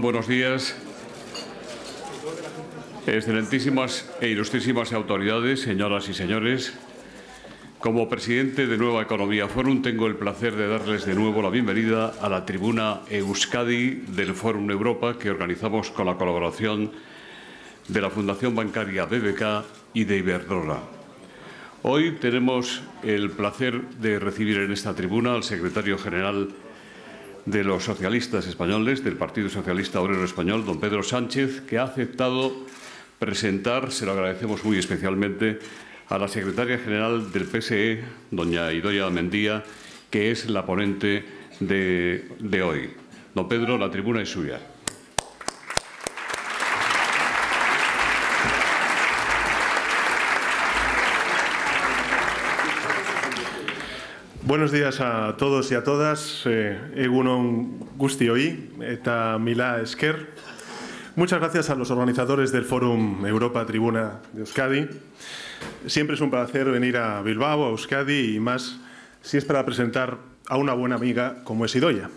buenos días. Excelentísimas e ilustrísimas autoridades, señoras y señores, como presidente de Nueva Economía Forum tengo el placer de darles de nuevo la bienvenida a la tribuna Euskadi del Forum Europa que organizamos con la colaboración de la Fundación Bancaria BBK y de Iberdrola. Hoy tenemos el placer de recibir en esta tribuna al secretario general de los socialistas españoles, del Partido Socialista Obrero Español, don Pedro Sánchez, que ha aceptado presentar, se lo agradecemos muy especialmente, a la secretaria general del PSE, doña Idoya Mendía, que es la ponente de, de hoy. Don Pedro, la tribuna es suya. Buenos días a todos y a todas. Eh, egunon hoy eta mila esker. Muchas gracias a los organizadores del Fórum Europa Tribuna de Euskadi. Siempre es un placer venir a Bilbao, a Euskadi y más si es para presentar a una buena amiga como es Idoya.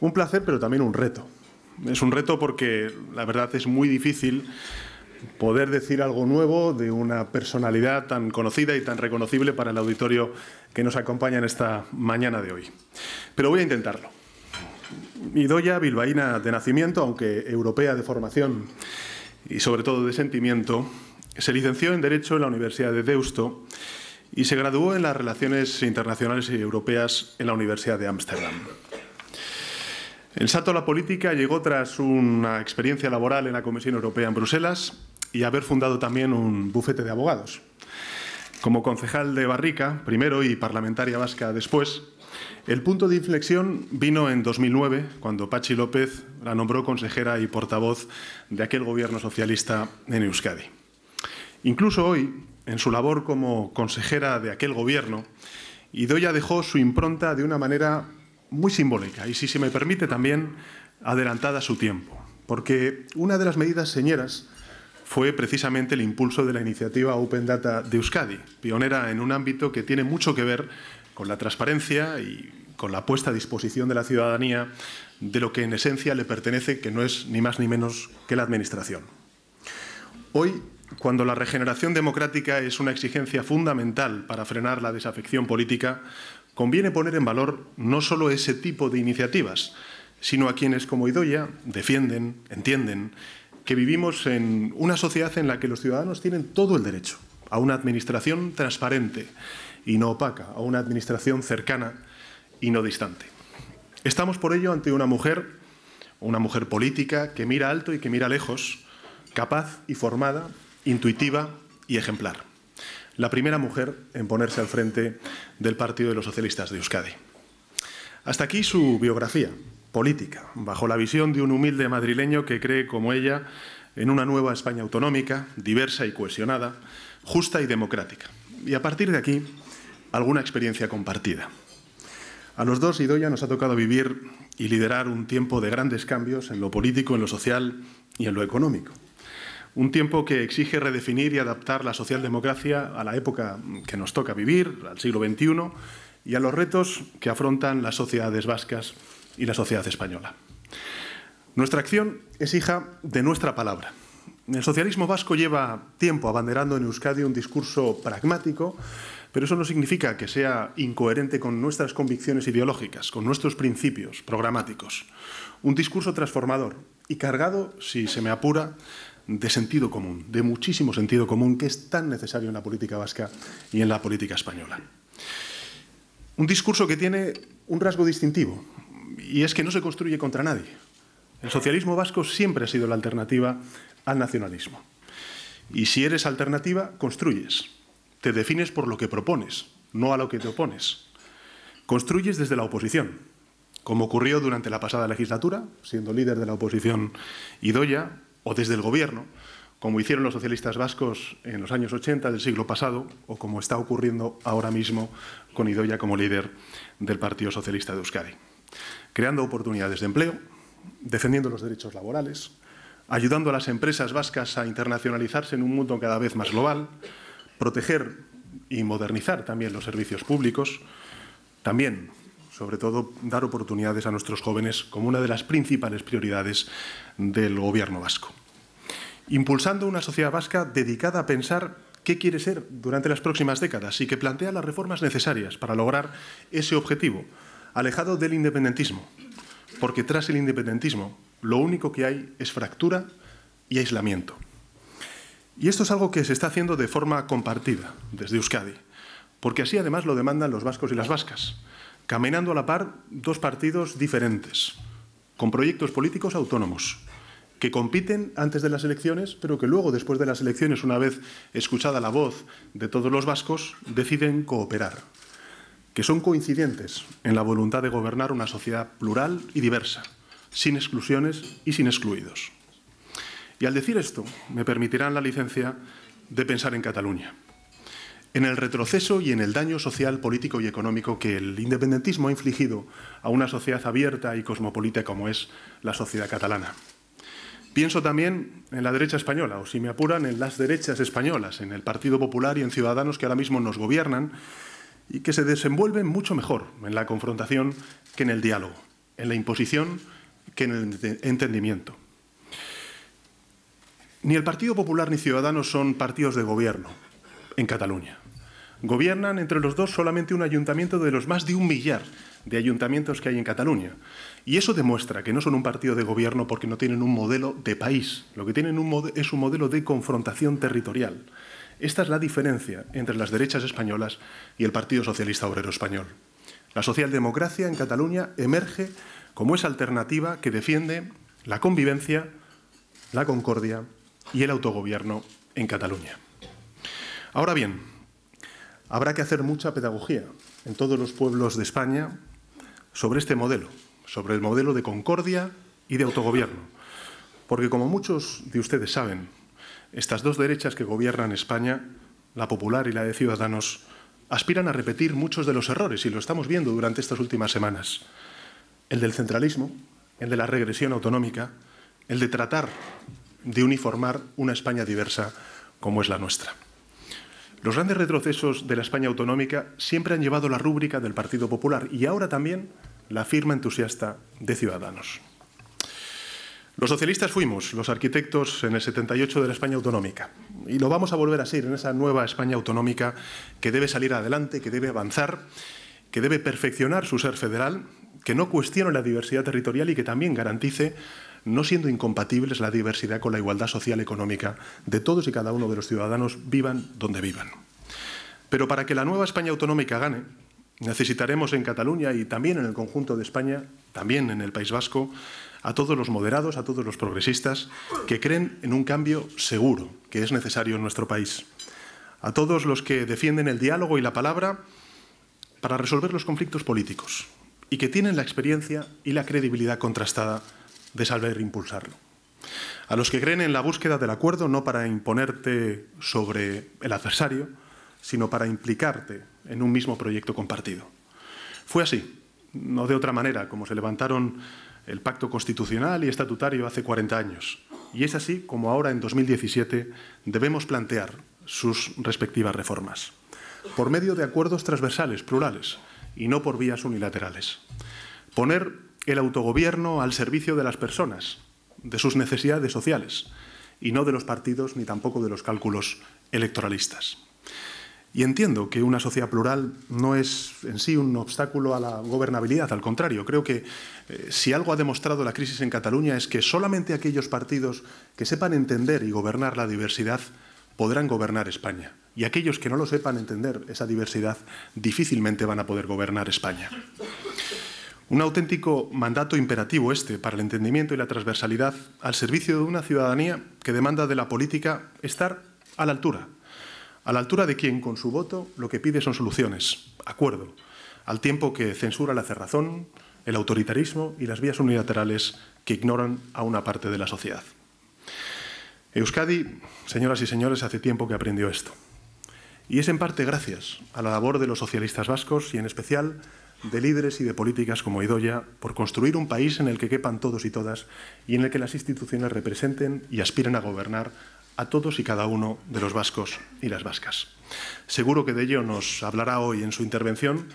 Un placer, pero también un reto. Es un reto porque la verdad es muy difícil poder decir algo nuevo de una personalidad tan conocida y tan reconocible para el auditorio que nos acompañan esta mañana de hoy. Pero voy a intentarlo. Idoya, bilbaína de nacimiento, aunque europea de formación y sobre todo de sentimiento, se licenció en Derecho en la Universidad de Deusto y se graduó en las Relaciones Internacionales y Europeas en la Universidad de Ámsterdam. El salto a la política llegó tras una experiencia laboral en la Comisión Europea en Bruselas y haber fundado también un bufete de abogados. Como concejal de Barrica, primero, y parlamentaria vasca después, el punto de inflexión vino en 2009, cuando Pachi López la nombró consejera y portavoz de aquel gobierno socialista en Euskadi. Incluso hoy, en su labor como consejera de aquel gobierno, Idoya dejó su impronta de una manera muy simbólica y, si se me permite, también adelantada a su tiempo. Porque una de las medidas señeras fue precisamente el impulso de la iniciativa Open Data de Euskadi, pionera en un ámbito que tiene mucho que ver con la transparencia y con la puesta a disposición de la ciudadanía de lo que en esencia le pertenece, que no es ni más ni menos que la Administración. Hoy, cuando la regeneración democrática es una exigencia fundamental para frenar la desafección política, conviene poner en valor no solo ese tipo de iniciativas, sino a quienes, como Idoya, defienden, entienden que vivimos en una sociedad en la que los ciudadanos tienen todo el derecho a una administración transparente y no opaca, a una administración cercana y no distante. Estamos por ello ante una mujer, una mujer política que mira alto y que mira lejos, capaz y formada, intuitiva y ejemplar. La primera mujer en ponerse al frente del Partido de los Socialistas de Euskadi. Hasta aquí su biografía, política, bajo la visión de un humilde madrileño que cree, como ella, en una nueva España autonómica, diversa y cohesionada, justa y democrática. Y a partir de aquí, alguna experiencia compartida. A los dos, Idoya, nos ha tocado vivir y liderar un tiempo de grandes cambios en lo político, en lo social y en lo económico. Un tiempo que exige redefinir y adaptar la socialdemocracia a la época que nos toca vivir, al siglo XXI, y a los retos que afrontan las sociedades vascas y la sociedad española. Nuestra acción es hija de nuestra palabra. El socialismo vasco lleva tiempo abanderando en Euskadi un discurso pragmático, pero eso no significa que sea incoherente con nuestras convicciones ideológicas, con nuestros principios programáticos. Un discurso transformador y cargado, si se me apura, de sentido común, de muchísimo sentido común que es tan necesario en la política vasca y en la política española. Un discurso que tiene un rasgo distintivo, y es que no se construye contra nadie. El socialismo vasco siempre ha sido la alternativa al nacionalismo. Y si eres alternativa, construyes. Te defines por lo que propones, no a lo que te opones. Construyes desde la oposición, como ocurrió durante la pasada legislatura, siendo líder de la oposición Idoya, o desde el gobierno, como hicieron los socialistas vascos en los años 80 del siglo pasado, o como está ocurriendo ahora mismo con Idoya como líder del Partido Socialista de Euskadi creando oportunidades de empleo, defendiendo los derechos laborales, ayudando a las empresas vascas a internacionalizarse en un mundo cada vez más global, proteger y modernizar también los servicios públicos, también, sobre todo, dar oportunidades a nuestros jóvenes como una de las principales prioridades del Gobierno vasco. Impulsando una sociedad vasca dedicada a pensar qué quiere ser durante las próximas décadas y que plantea las reformas necesarias para lograr ese objetivo, alejado del independentismo, porque tras el independentismo lo único que hay es fractura y aislamiento. Y esto es algo que se está haciendo de forma compartida desde Euskadi, porque así además lo demandan los vascos y las vascas, caminando a la par dos partidos diferentes, con proyectos políticos autónomos, que compiten antes de las elecciones, pero que luego, después de las elecciones, una vez escuchada la voz de todos los vascos, deciden cooperar que son coincidentes en la voluntad de gobernar una sociedad plural y diversa, sin exclusiones y sin excluidos. Y al decir esto, me permitirán la licencia de pensar en Cataluña, en el retroceso y en el daño social, político y económico que el independentismo ha infligido a una sociedad abierta y cosmopolita como es la sociedad catalana. Pienso también en la derecha española, o si me apuran, en las derechas españolas, en el Partido Popular y en Ciudadanos que ahora mismo nos gobiernan y que se desenvuelven mucho mejor en la confrontación que en el diálogo, en la imposición que en el entendimiento. Ni el Partido Popular ni Ciudadanos son partidos de gobierno en Cataluña. Gobiernan entre los dos solamente un ayuntamiento de los más de un millar de ayuntamientos que hay en Cataluña. Y eso demuestra que no son un partido de gobierno porque no tienen un modelo de país. Lo que tienen es un modelo de confrontación territorial esta es la diferencia entre las derechas españolas y el Partido Socialista Obrero Español. La socialdemocracia en Cataluña emerge como esa alternativa que defiende la convivencia, la concordia y el autogobierno en Cataluña. Ahora bien, habrá que hacer mucha pedagogía en todos los pueblos de España sobre este modelo, sobre el modelo de concordia y de autogobierno. Porque como muchos de ustedes saben, estas dos derechas que gobiernan España, la popular y la de Ciudadanos, aspiran a repetir muchos de los errores, y lo estamos viendo durante estas últimas semanas. El del centralismo, el de la regresión autonómica, el de tratar de uniformar una España diversa como es la nuestra. Los grandes retrocesos de la España autonómica siempre han llevado la rúbrica del Partido Popular y ahora también la firma entusiasta de Ciudadanos. Los socialistas fuimos los arquitectos en el 78 de la España autonómica y lo vamos a volver a ser en esa nueva España autonómica que debe salir adelante, que debe avanzar, que debe perfeccionar su ser federal, que no cuestione la diversidad territorial y que también garantice, no siendo incompatibles, la diversidad con la igualdad social económica de todos y cada uno de los ciudadanos, vivan donde vivan. Pero para que la nueva España autonómica gane, necesitaremos en Cataluña y también en el conjunto de España, también en el País Vasco, a todos los moderados, a todos los progresistas que creen en un cambio seguro que es necesario en nuestro país, a todos los que defienden el diálogo y la palabra para resolver los conflictos políticos y que tienen la experiencia y la credibilidad contrastada de saber impulsarlo. A los que creen en la búsqueda del acuerdo no para imponerte sobre el adversario, sino para implicarte en un mismo proyecto compartido. Fue así, no de otra manera, como se levantaron el pacto constitucional y estatutario hace 40 años. Y es así como ahora, en 2017, debemos plantear sus respectivas reformas, por medio de acuerdos transversales, plurales, y no por vías unilaterales. Poner el autogobierno al servicio de las personas, de sus necesidades sociales, y no de los partidos ni tampoco de los cálculos electoralistas. Y entiendo que una sociedad plural no es en sí un obstáculo a la gobernabilidad, al contrario, creo que eh, si algo ha demostrado la crisis en Cataluña es que solamente aquellos partidos que sepan entender y gobernar la diversidad podrán gobernar España. Y aquellos que no lo sepan entender, esa diversidad, difícilmente van a poder gobernar España. Un auténtico mandato imperativo este para el entendimiento y la transversalidad al servicio de una ciudadanía que demanda de la política estar a la altura a la altura de quien con su voto lo que pide son soluciones, acuerdo, al tiempo que censura la cerrazón, el autoritarismo y las vías unilaterales que ignoran a una parte de la sociedad. Euskadi, señoras y señores, hace tiempo que aprendió esto. Y es en parte gracias a la labor de los socialistas vascos y en especial de líderes y de políticas como Idoya por construir un país en el que quepan todos y todas y en el que las instituciones representen y aspiren a gobernar a todos y cada uno de los vascos y las vascas. Seguro que de ello nos hablará hoy en su intervención,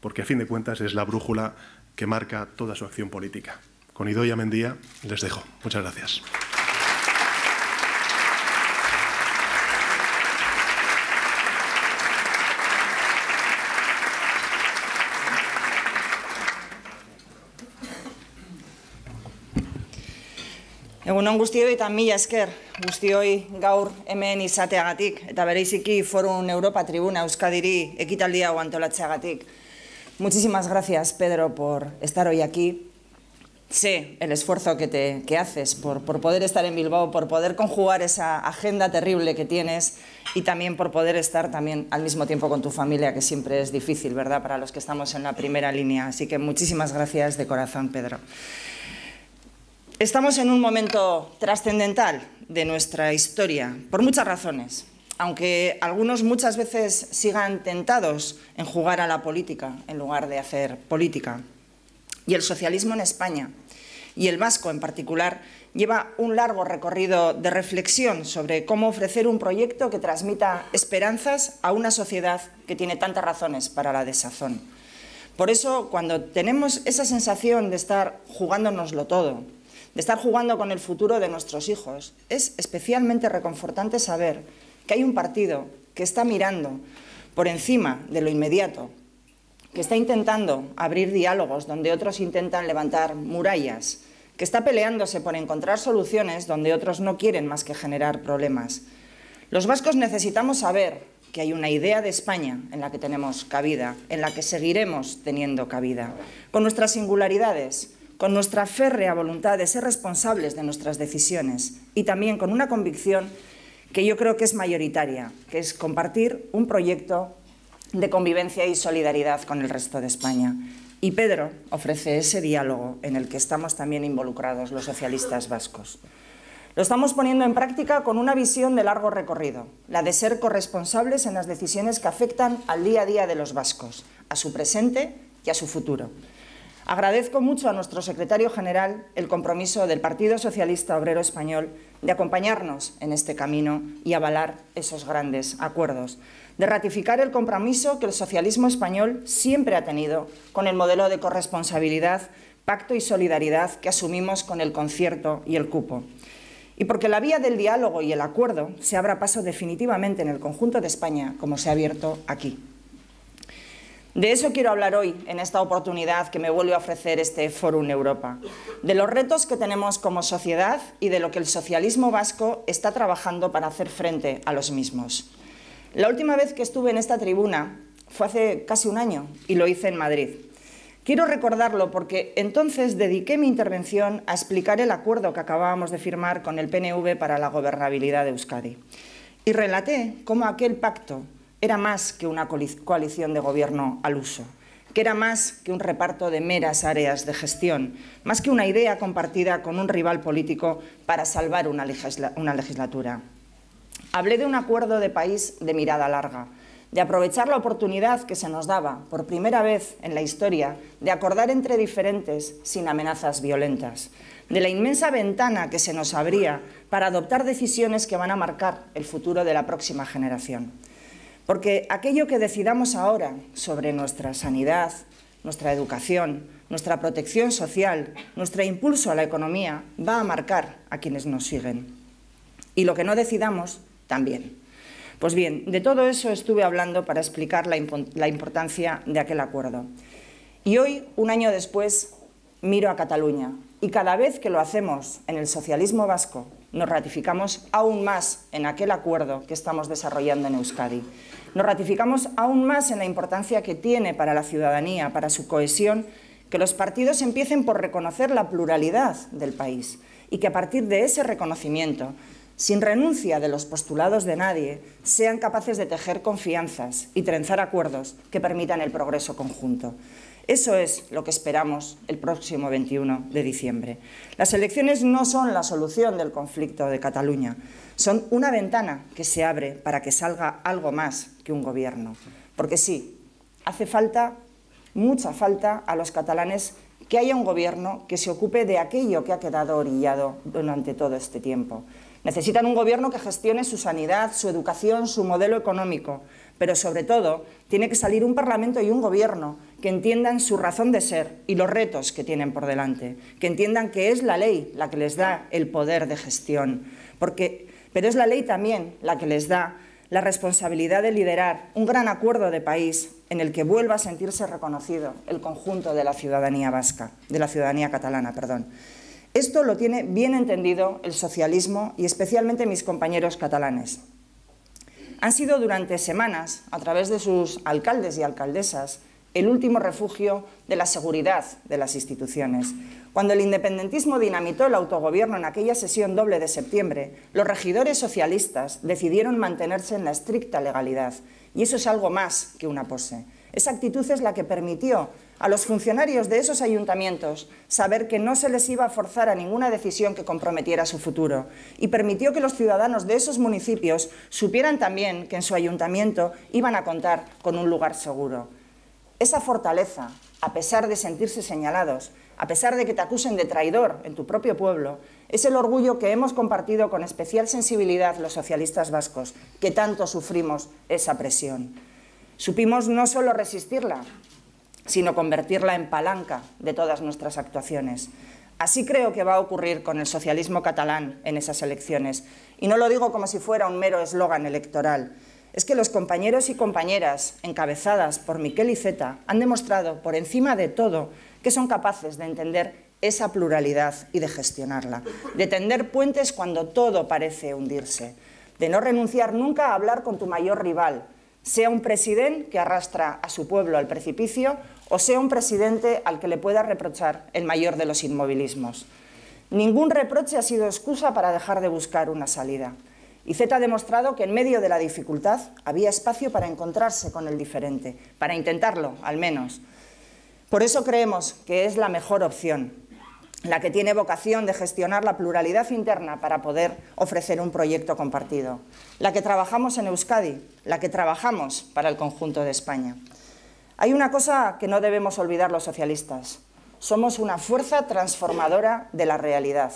porque a fin de cuentas es la brújula que marca toda su acción política. Con Idoia Mendía les dejo. Muchas gracias. Egunon guztioi mila esker, guztioi gaur hemen izateagatik, eta bereiziki Forum Europa Tribuna Euskadiri ekitaldia hau Muchísimas gracias, Pedro, por estar hoy aquí. Sé el esfuerzo que, te, que haces por, por poder estar en Bilbao, por poder conjugar esa agenda terrible que tienes y también por poder estar también al mismo tiempo con tu familia, que siempre es difícil, ¿verdad?, para los que estamos en la primera línea. Así que muchísimas gracias de corazón, Pedro. Estamos en un momento trascendental de nuestra historia, por muchas razones, aunque algunos muchas veces sigan tentados en jugar a la política en lugar de hacer política. Y el socialismo en España, y el vasco en particular, lleva un largo recorrido de reflexión sobre cómo ofrecer un proyecto que transmita esperanzas a una sociedad que tiene tantas razones para la desazón. Por eso, cuando tenemos esa sensación de estar jugándonoslo todo, de estar jugando con el futuro de nuestros hijos. Es especialmente reconfortante saber que hay un partido que está mirando por encima de lo inmediato, que está intentando abrir diálogos donde otros intentan levantar murallas, que está peleándose por encontrar soluciones donde otros no quieren más que generar problemas. Los vascos necesitamos saber que hay una idea de España en la que tenemos cabida, en la que seguiremos teniendo cabida, con nuestras singularidades, con nuestra férrea voluntad de ser responsables de nuestras decisiones y también con una convicción que yo creo que es mayoritaria, que es compartir un proyecto de convivencia y solidaridad con el resto de España. Y Pedro ofrece ese diálogo en el que estamos también involucrados los socialistas vascos. Lo estamos poniendo en práctica con una visión de largo recorrido, la de ser corresponsables en las decisiones que afectan al día a día de los vascos, a su presente y a su futuro. Agradezco mucho a nuestro secretario general el compromiso del Partido Socialista Obrero Español de acompañarnos en este camino y avalar esos grandes acuerdos, de ratificar el compromiso que el socialismo español siempre ha tenido con el modelo de corresponsabilidad, pacto y solidaridad que asumimos con el concierto y el cupo. Y porque la vía del diálogo y el acuerdo se abra paso definitivamente en el conjunto de España como se ha abierto aquí. De eso quiero hablar hoy, en esta oportunidad que me vuelve a ofrecer este Fórum Europa, de los retos que tenemos como sociedad y de lo que el socialismo vasco está trabajando para hacer frente a los mismos. La última vez que estuve en esta tribuna fue hace casi un año y lo hice en Madrid. Quiero recordarlo porque entonces dediqué mi intervención a explicar el acuerdo que acabábamos de firmar con el PNV para la gobernabilidad de Euskadi. Y relaté cómo aquel pacto era más que una coalición de gobierno al uso, que era más que un reparto de meras áreas de gestión, más que una idea compartida con un rival político para salvar una, legislatura. Hablé de un acuerdo de país de mirada larga, de aprovechar la oportunidad que se nos daba, por primera vez en la historia, de acordar entre diferentes sin amenazas violentas, de la inmensa ventana que se nos abría para adoptar decisiones que van a marcar el futuro de la próxima generación. Porque aquello que decidamos ahora sobre nuestra sanidad, nuestra educación, nuestra protección social, nuestro impulso a la economía, va a marcar a quienes nos siguen. Y lo que no decidamos, también. Pues bien, de todo eso estuve hablando para explicar la, importancia de aquel acuerdo. Y hoy, un año después, miro a Cataluña. Y cada vez que lo hacemos en el socialismo vasco, nos ratificamos aún más en aquel acuerdo que estamos desarrollando en Euskadi. Nos ratificamos aún más en la importancia que tiene para la ciudadanía, para su cohesión, que los partidos empiecen por reconocer la pluralidad del país y que a partir de ese reconocimiento, sin renuncia de los postulados de nadie, sean capaces de tejer confianzas y trenzar acuerdos que permitan el progreso conjunto. Eso es lo que esperamos el próximo 21 de diciembre. Las elecciones no son la solución del conflicto de Cataluña, son una ventana que se abre para que salga algo más que un gobierno. Porque sí, hace falta, mucha falta a los catalanes que haya un gobierno que se ocupe de aquello que ha quedado orillado durante todo este tiempo. Necesitan un gobierno que gestione su sanidad, su educación, su modelo económico, pero sobre todo tiene que salir un Parlamento y un gobierno que entiendan su razón de ser y los retos que tienen por delante, que entiendan que es la ley la que les da el poder de gestión, porque, pero es la ley también la que les da la responsabilidad de liderar un gran acuerdo de país en el que vuelva a sentirse reconocido el conjunto de la ciudadanía vasca, de la ciudadanía catalana, perdón. Esto lo tiene bien entendido el socialismo y especialmente mis compañeros catalanes. Han sido durante semanas, a través de sus alcaldes y alcaldesas, el último refugio de la seguridad de las instituciones. Cuando el independentismo dinamitó el autogobierno en aquella sesión doble de septiembre, los regidores socialistas decidieron mantenerse en la estricta legalidad, y eso es algo más que una pose. Esa actitud es la que permitió a los funcionarios de esos ayuntamientos saber que no se les iba a forzar a ninguna decisión que comprometiera su futuro y permitió que los ciudadanos de esos municipios supieran también que en su ayuntamiento iban a contar con un lugar seguro esa fortaleza, a pesar de sentirse señalados, a pesar de que te acusen de traidor en tu propio pueblo, es el orgullo que hemos compartido con especial sensibilidad los socialistas vascos, que tanto sufrimos esa presión. Supimos no solo resistirla, sino convertirla en palanca de todas nuestras actuaciones. Así creo que va a ocurrir con el socialismo catalán en esas elecciones. Y no lo digo como si fuera un mero eslogan electoral, es que los compañeros y compañeras encabezadas por Miquel y Zeta han demostrado, por encima de todo, que son capaces de entender esa pluralidad y de gestionarla, de tender puentes cuando todo parece hundirse, de no renunciar nunca a hablar con tu mayor rival, sea un presidente que arrastra a su pueblo al precipicio o sea un presidente al que le pueda reprochar el mayor de los inmovilismos. Ningún reproche ha sido excusa para dejar de buscar una salida. Y Z ha demostrado que en medio de la dificultad había espacio para encontrarse con el diferente, para intentarlo, al menos. Por eso creemos que es la mejor opción, la que tiene vocación de gestionar la pluralidad interna para poder ofrecer un proyecto compartido, la que trabajamos en Euskadi, la que trabajamos para el conjunto de España. Hay una cosa que no debemos olvidar los socialistas. Somos una fuerza transformadora de la realidad.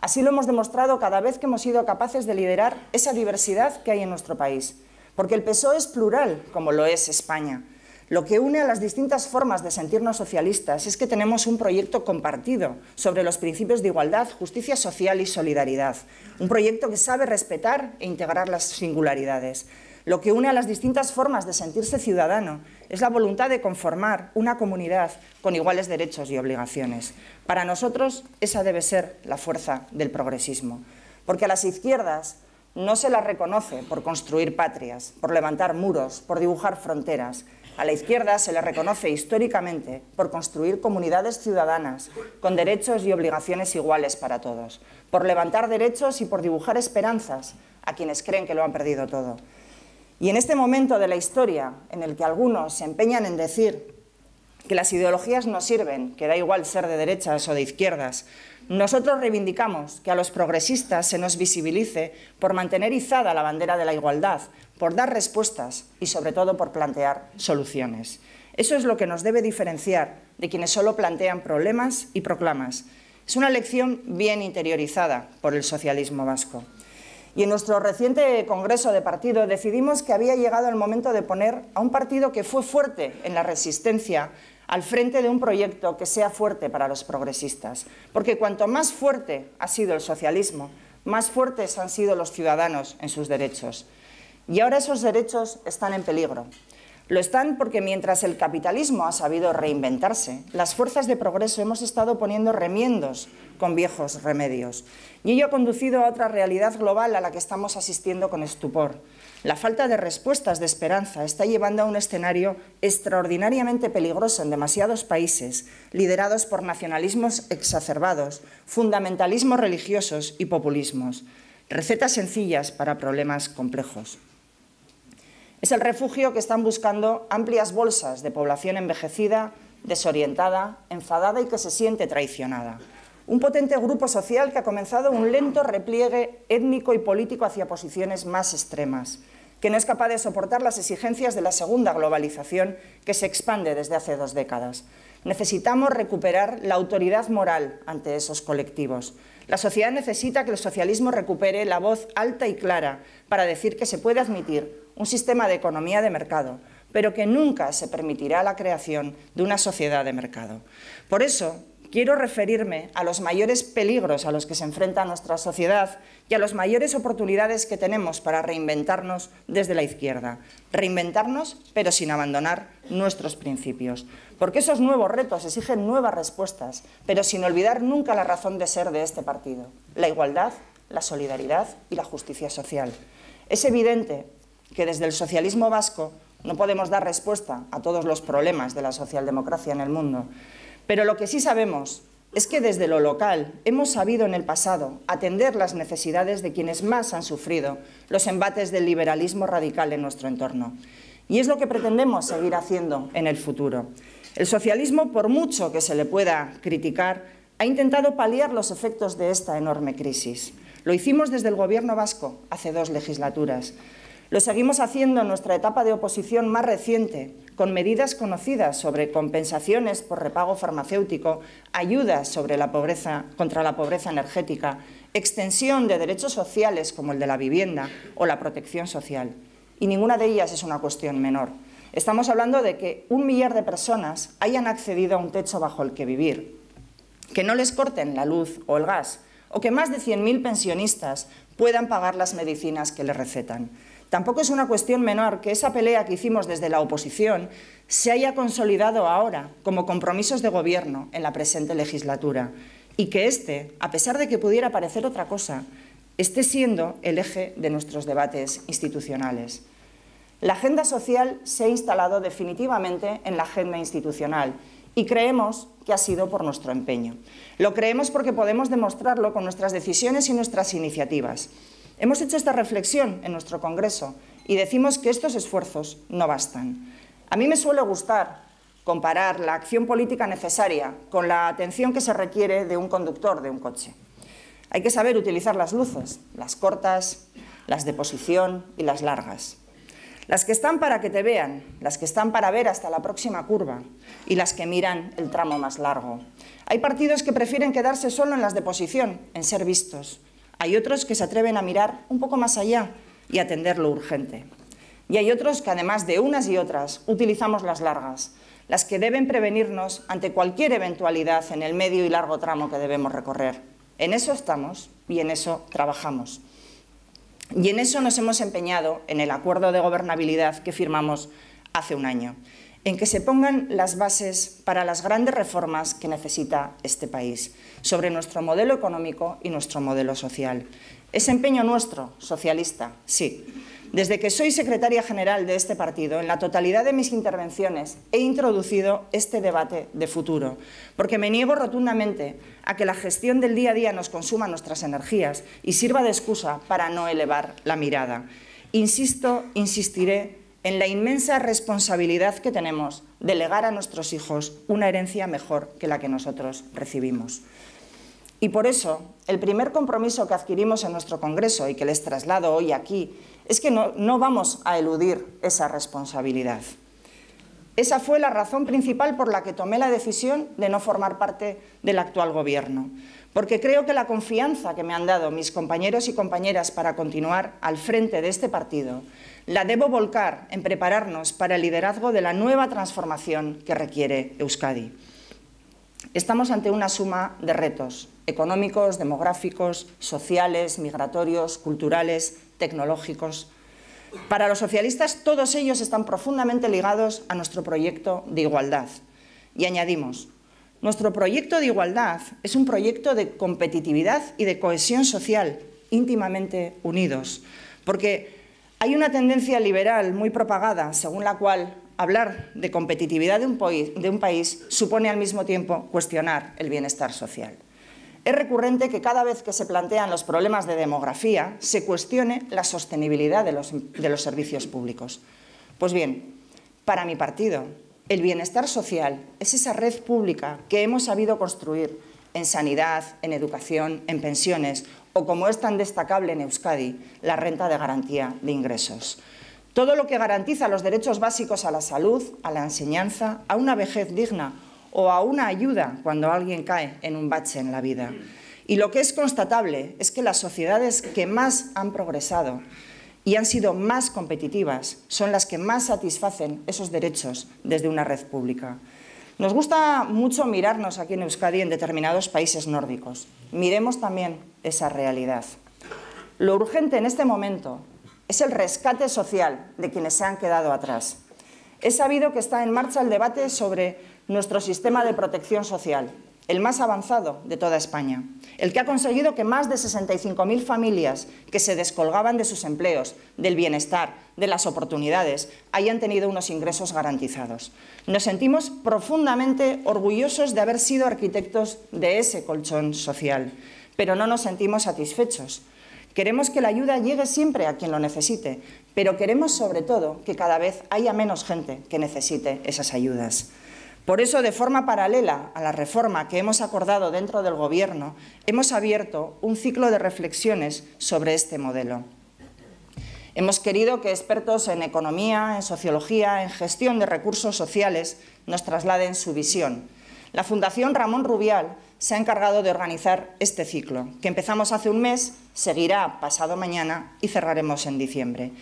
Así lo hemos demostrado cada vez que hemos sido capaces de liderar esa diversidad que hay en nuestro país. Porque el PSOE es plural, como lo es España. Lo que une a las distintas formas de sentirnos socialistas es que tenemos un proyecto compartido sobre los principios de igualdad, justicia social y solidaridad. Un proyecto que sabe respetar e integrar las singularidades. Lo que une a las distintas formas de sentirse ciudadano es la voluntad de conformar una comunidad con iguales derechos y obligaciones. Para nosotros esa debe ser la fuerza del progresismo, porque a las izquierdas no se las reconoce por construir patrias, por levantar muros, por dibujar fronteras. A la izquierda se la reconoce históricamente por construir comunidades ciudadanas con derechos y obligaciones iguales para todos, por levantar derechos y por dibujar esperanzas a quienes creen que lo han perdido todo. Y en este momento de la historia en el que algunos se empeñan en decir que las ideologías no sirven, que da igual ser de derechas o de izquierdas, nosotros reivindicamos que a los progresistas se nos visibilice por mantener izada la bandera de la igualdad, por dar respuestas y sobre todo por plantear soluciones. Eso es lo que nos debe diferenciar de quienes solo plantean problemas y proclamas. Es una lección bien interiorizada por el socialismo vasco. Y en nuestro reciente congreso de partido decidimos que había llegado el momento de poner a un partido que fue fuerte en la resistencia al frente de un proyecto que sea fuerte para los progresistas. Porque cuanto más fuerte ha sido el socialismo, más fuertes han sido los ciudadanos en sus derechos. Y ahora esos derechos están en peligro. Lo están porque mientras el capitalismo ha sabido reinventarse, las fuerzas de progreso hemos estado poniendo remiendos con viejos remedios. Y ello ha conducido a otra realidad global a la que estamos asistiendo con estupor. La falta de respuestas de esperanza está llevando a un escenario extraordinariamente peligroso en demasiados países, liderados por nacionalismos exacerbados, fundamentalismos religiosos y populismos. Recetas sencillas para problemas complejos. Es el refugio que están buscando amplias bolsas de población envejecida, desorientada, enfadada y que se siente traicionada. Un potente grupo social que ha comenzado un lento repliegue étnico y político hacia posiciones más extremas, que no es capaz de soportar las exigencias de la segunda globalización que se expande desde hace dos décadas. Necesitamos recuperar la autoridad moral ante esos colectivos. La sociedad necesita que el socialismo recupere la voz alta y clara para decir que se puede admitir un sistema de economía de mercado, pero que nunca se permitirá la creación de una sociedad de mercado. Por eso, quiero referirme a los mayores peligros a los que se enfrenta nuestra sociedad y a las mayores oportunidades que tenemos para reinventarnos desde la izquierda. Reinventarnos, pero sin abandonar nuestros principios. Porque esos nuevos retos exigen nuevas respuestas, pero sin olvidar nunca la razón de ser de este partido. La igualdad, la solidaridad y la justicia social. Es evidente que desde el socialismo vasco no podemos dar respuesta a todos los problemas de la socialdemocracia en el mundo, pero lo que sí sabemos es que desde lo local hemos sabido en el pasado atender las necesidades de quienes más han sufrido los embates del liberalismo radical en nuestro entorno. Y es lo que pretendemos seguir haciendo en el futuro. El socialismo, por mucho que se le pueda criticar, ha intentado paliar los efectos de esta enorme crisis. Lo hicimos desde el Gobierno vasco hace dos legislaturas. Lo seguimos haciendo en nuestra etapa de oposición más reciente, con medidas conocidas sobre compensaciones por repago farmacéutico, ayudas sobre la contra la pobreza energética, extensión de derechos sociales como el de la vivienda o la protección social. Y ninguna de ellas es una cuestión menor. Estamos hablando de que un millar de personas hayan accedido a un techo bajo el que vivir, que no les corten la luz o el gas, o que más de 100.000 pensionistas puedan pagar las medicinas que les recetan. Tampoco es una cuestión menor que esa pelea que hicimos desde la oposición se haya consolidado ahora como compromisos de gobierno en la presente legislatura y que este, a pesar de que pudiera parecer otra cosa, esté siendo el eje de nuestros debates institucionales. La agenda social se ha instalado definitivamente en la agenda institucional y creemos que ha sido por nuestro empeño. Lo creemos porque podemos demostrarlo con nuestras decisiones y nuestras iniciativas. Hemos hecho esta reflexión en nuestro Congreso y decimos que estos esfuerzos no bastan. A mí me suele gustar comparar la acción política necesaria con la atención que se requiere de un conductor de un coche. Hay que saber utilizar las luces, las cortas, las de posición y las largas. Las que están para que te vean, las que están para ver hasta la próxima curva y las que miran el tramo más largo. Hay partidos que prefieren quedarse solo en las de posición, en ser vistos. Hay otros que se atreven a mirar un poco más allá y atender lo urgente. Y hay otros que además de unas y otras utilizamos las largas, las que deben prevenirnos ante cualquier eventualidad en el medio y largo tramo que debemos recorrer. En eso estamos y en eso trabajamos. Y en eso nos hemos empeñado en el acuerdo de gobernabilidad que firmamos hace un año en que se pongan las bases para las grandes reformas que necesita este país sobre nuestro modelo económico y nuestro modelo social. Es empeño nuestro, socialista, sí. Desde que soy secretaria general de este partido, en la totalidad de mis intervenciones he introducido este debate de futuro, porque me niego rotundamente a que la gestión del día a día nos consuma nuestras energías y sirva de excusa para no elevar la mirada. Insisto, insistiré en la inmensa responsabilidad que tenemos de legar a nuestros hijos una herencia mejor que la que nosotros recibimos. Y por eso, el primer compromiso que adquirimos en nuestro Congreso y que les traslado hoy aquí es que no, vamos a eludir esa responsabilidad. Esa fue la razón principal por la que tomé la decisión de no formar parte del actual Gobierno, porque creo que la confianza que me han dado mis compañeros y compañeras para continuar al frente de este partido la debo volcar en prepararnos para el liderazgo de la nueva transformación que requiere Euskadi. Estamos ante una suma de retos económicos, demográficos, sociales, migratorios, culturales, tecnológicos. Para los socialistas todos ellos están profundamente ligados a nuestro proyecto de igualdad. Y añadimos, nuestro proyecto de igualdad es un proyecto de competitividad y de cohesión social íntimamente unidos, porque hay una tendencia liberal muy propagada, según la cual hablar de competitividad de un, país, supone al mismo tiempo cuestionar el bienestar social. Es recurrente que cada vez que se plantean los problemas de demografía se cuestione la sostenibilidad de los servicios públicos. Pues bien, para mi partido, el bienestar social es esa red pública que hemos sabido construir en sanidad, en educación, en pensiones, o como es tan destacable en Euskadi, la renta de garantía de ingresos. Todo lo que garantiza los derechos básicos a la salud, a la enseñanza, a una vejez digna o a una ayuda cuando alguien cae en un bache en la vida. Y lo que es constatable es que las sociedades que más han progresado y han sido más competitivas son las que más satisfacen esos derechos desde una red pública. Nos gusta mucho mirarnos aquí en Euskadi en determinados países nórdicos. Miremos también esa realidad. Lo urgente en este momento es el rescate social de quienes se han quedado atrás. Es sabido que está en marcha el debate sobre nuestro sistema de protección social, el más avanzado de toda España, el que ha conseguido que más de 65.000 familias que se descolgaban de sus empleos, del bienestar, de las oportunidades, hayan tenido unos ingresos garantizados. Nos sentimos profundamente orgullosos de haber sido arquitectos de ese colchón social pero no nos sentimos satisfechos. Queremos que la ayuda llegue siempre a quien lo necesite, pero queremos sobre todo que cada vez haya menos gente que necesite esas ayudas. Por eso, de forma paralela a la reforma que hemos acordado dentro del Gobierno, hemos abierto un ciclo de reflexiones sobre este modelo. Hemos querido que expertos en economía, en sociología, en gestión de recursos sociales nos trasladen su visión la Fundación Ramón Rubial se ha encargado de organizar este ciclo, que empezamos hace un mes, seguirá pasado mañana y cerraremos en diciembre.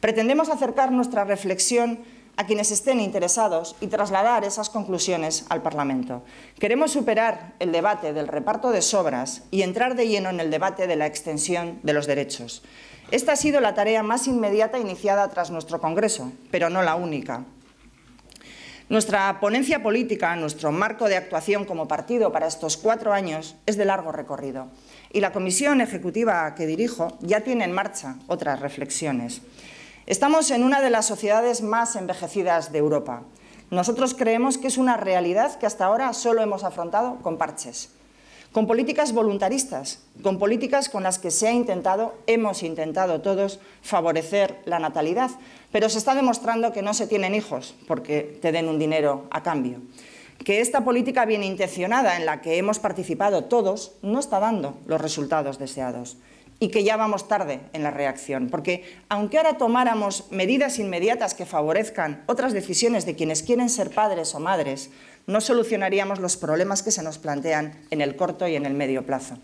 Pretendemos acercar nuestra reflexión a quienes estén interesados y trasladar esas conclusiones al Parlamento. Queremos superar el debate del reparto de sobras y entrar de lleno en el debate de la extensión de los derechos. Esta ha sido la tarea más inmediata iniciada tras nuestro Congreso, pero no la única. Nuestra ponencia política, nuestro marco de actuación como partido para estos cuatro años es de largo recorrido y la comisión ejecutiva que dirijo ya tiene en marcha otras reflexiones. Estamos en una de las sociedades más envejecidas de Europa. Nosotros creemos que es una realidad que hasta ahora solo hemos afrontado con parches con políticas voluntaristas, con políticas con las que se ha intentado, hemos intentado todos, favorecer la natalidad, pero se está demostrando que no se tienen hijos porque te den un dinero a cambio. Que esta política bien intencionada en la que hemos participado todos no está dando los resultados deseados y que ya vamos tarde en la reacción, porque aunque ahora tomáramos medidas inmediatas que favorezcan otras decisiones de quienes quieren ser padres o madres, no solucionaríamos los problemas que se nos plantean en el corto y en el medio plazo.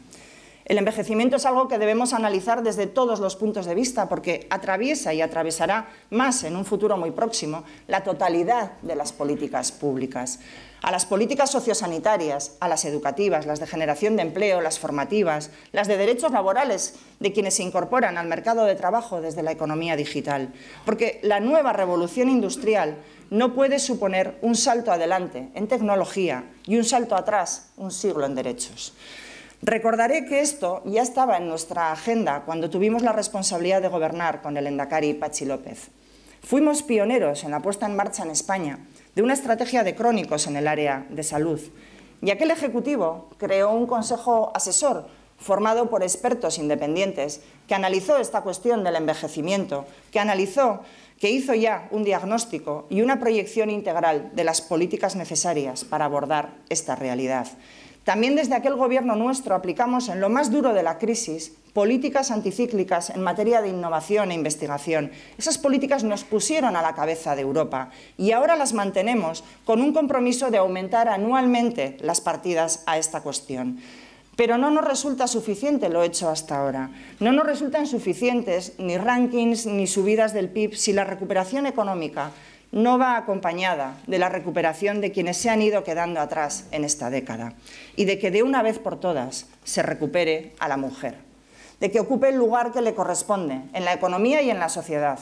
El envejecimiento es algo que debemos analizar desde todos los puntos de vista porque atraviesa y atravesará más en un futuro muy próximo la totalidad de las políticas públicas a las políticas sociosanitarias, a las educativas, las de generación de empleo, las formativas, las de derechos laborales de quienes se incorporan al mercado de trabajo desde la economía digital. Porque la nueva revolución industrial no puede suponer un salto adelante en tecnología y un salto atrás un siglo en derechos. Recordaré que esto ya estaba en nuestra agenda cuando tuvimos la responsabilidad de gobernar con el endacari Pachi López. Fuimos pioneros en la puesta en marcha en España de una estrategia de crónicos en el área de salud. Y aquel Ejecutivo creó un consejo asesor formado por expertos independientes que analizó esta cuestión del envejecimiento, que analizó, que hizo ya un diagnóstico y una proyección integral de las políticas necesarias para abordar esta realidad. También desde aquel gobierno nuestro aplicamos en lo más duro de la crisis políticas anticíclicas en materia de innovación e investigación. Esas políticas nos pusieron a la cabeza de Europa y ahora las mantenemos con un compromiso de aumentar anualmente las partidas a esta cuestión. Pero no nos resulta suficiente lo hecho hasta ahora. No nos resultan suficientes ni rankings ni subidas del PIB si la recuperación económica no va acompañada de la recuperación de quienes se han ido quedando atrás en esta década y de que de una vez por todas se recupere a la mujer, de que ocupe el lugar que le corresponde en la economía y en la sociedad.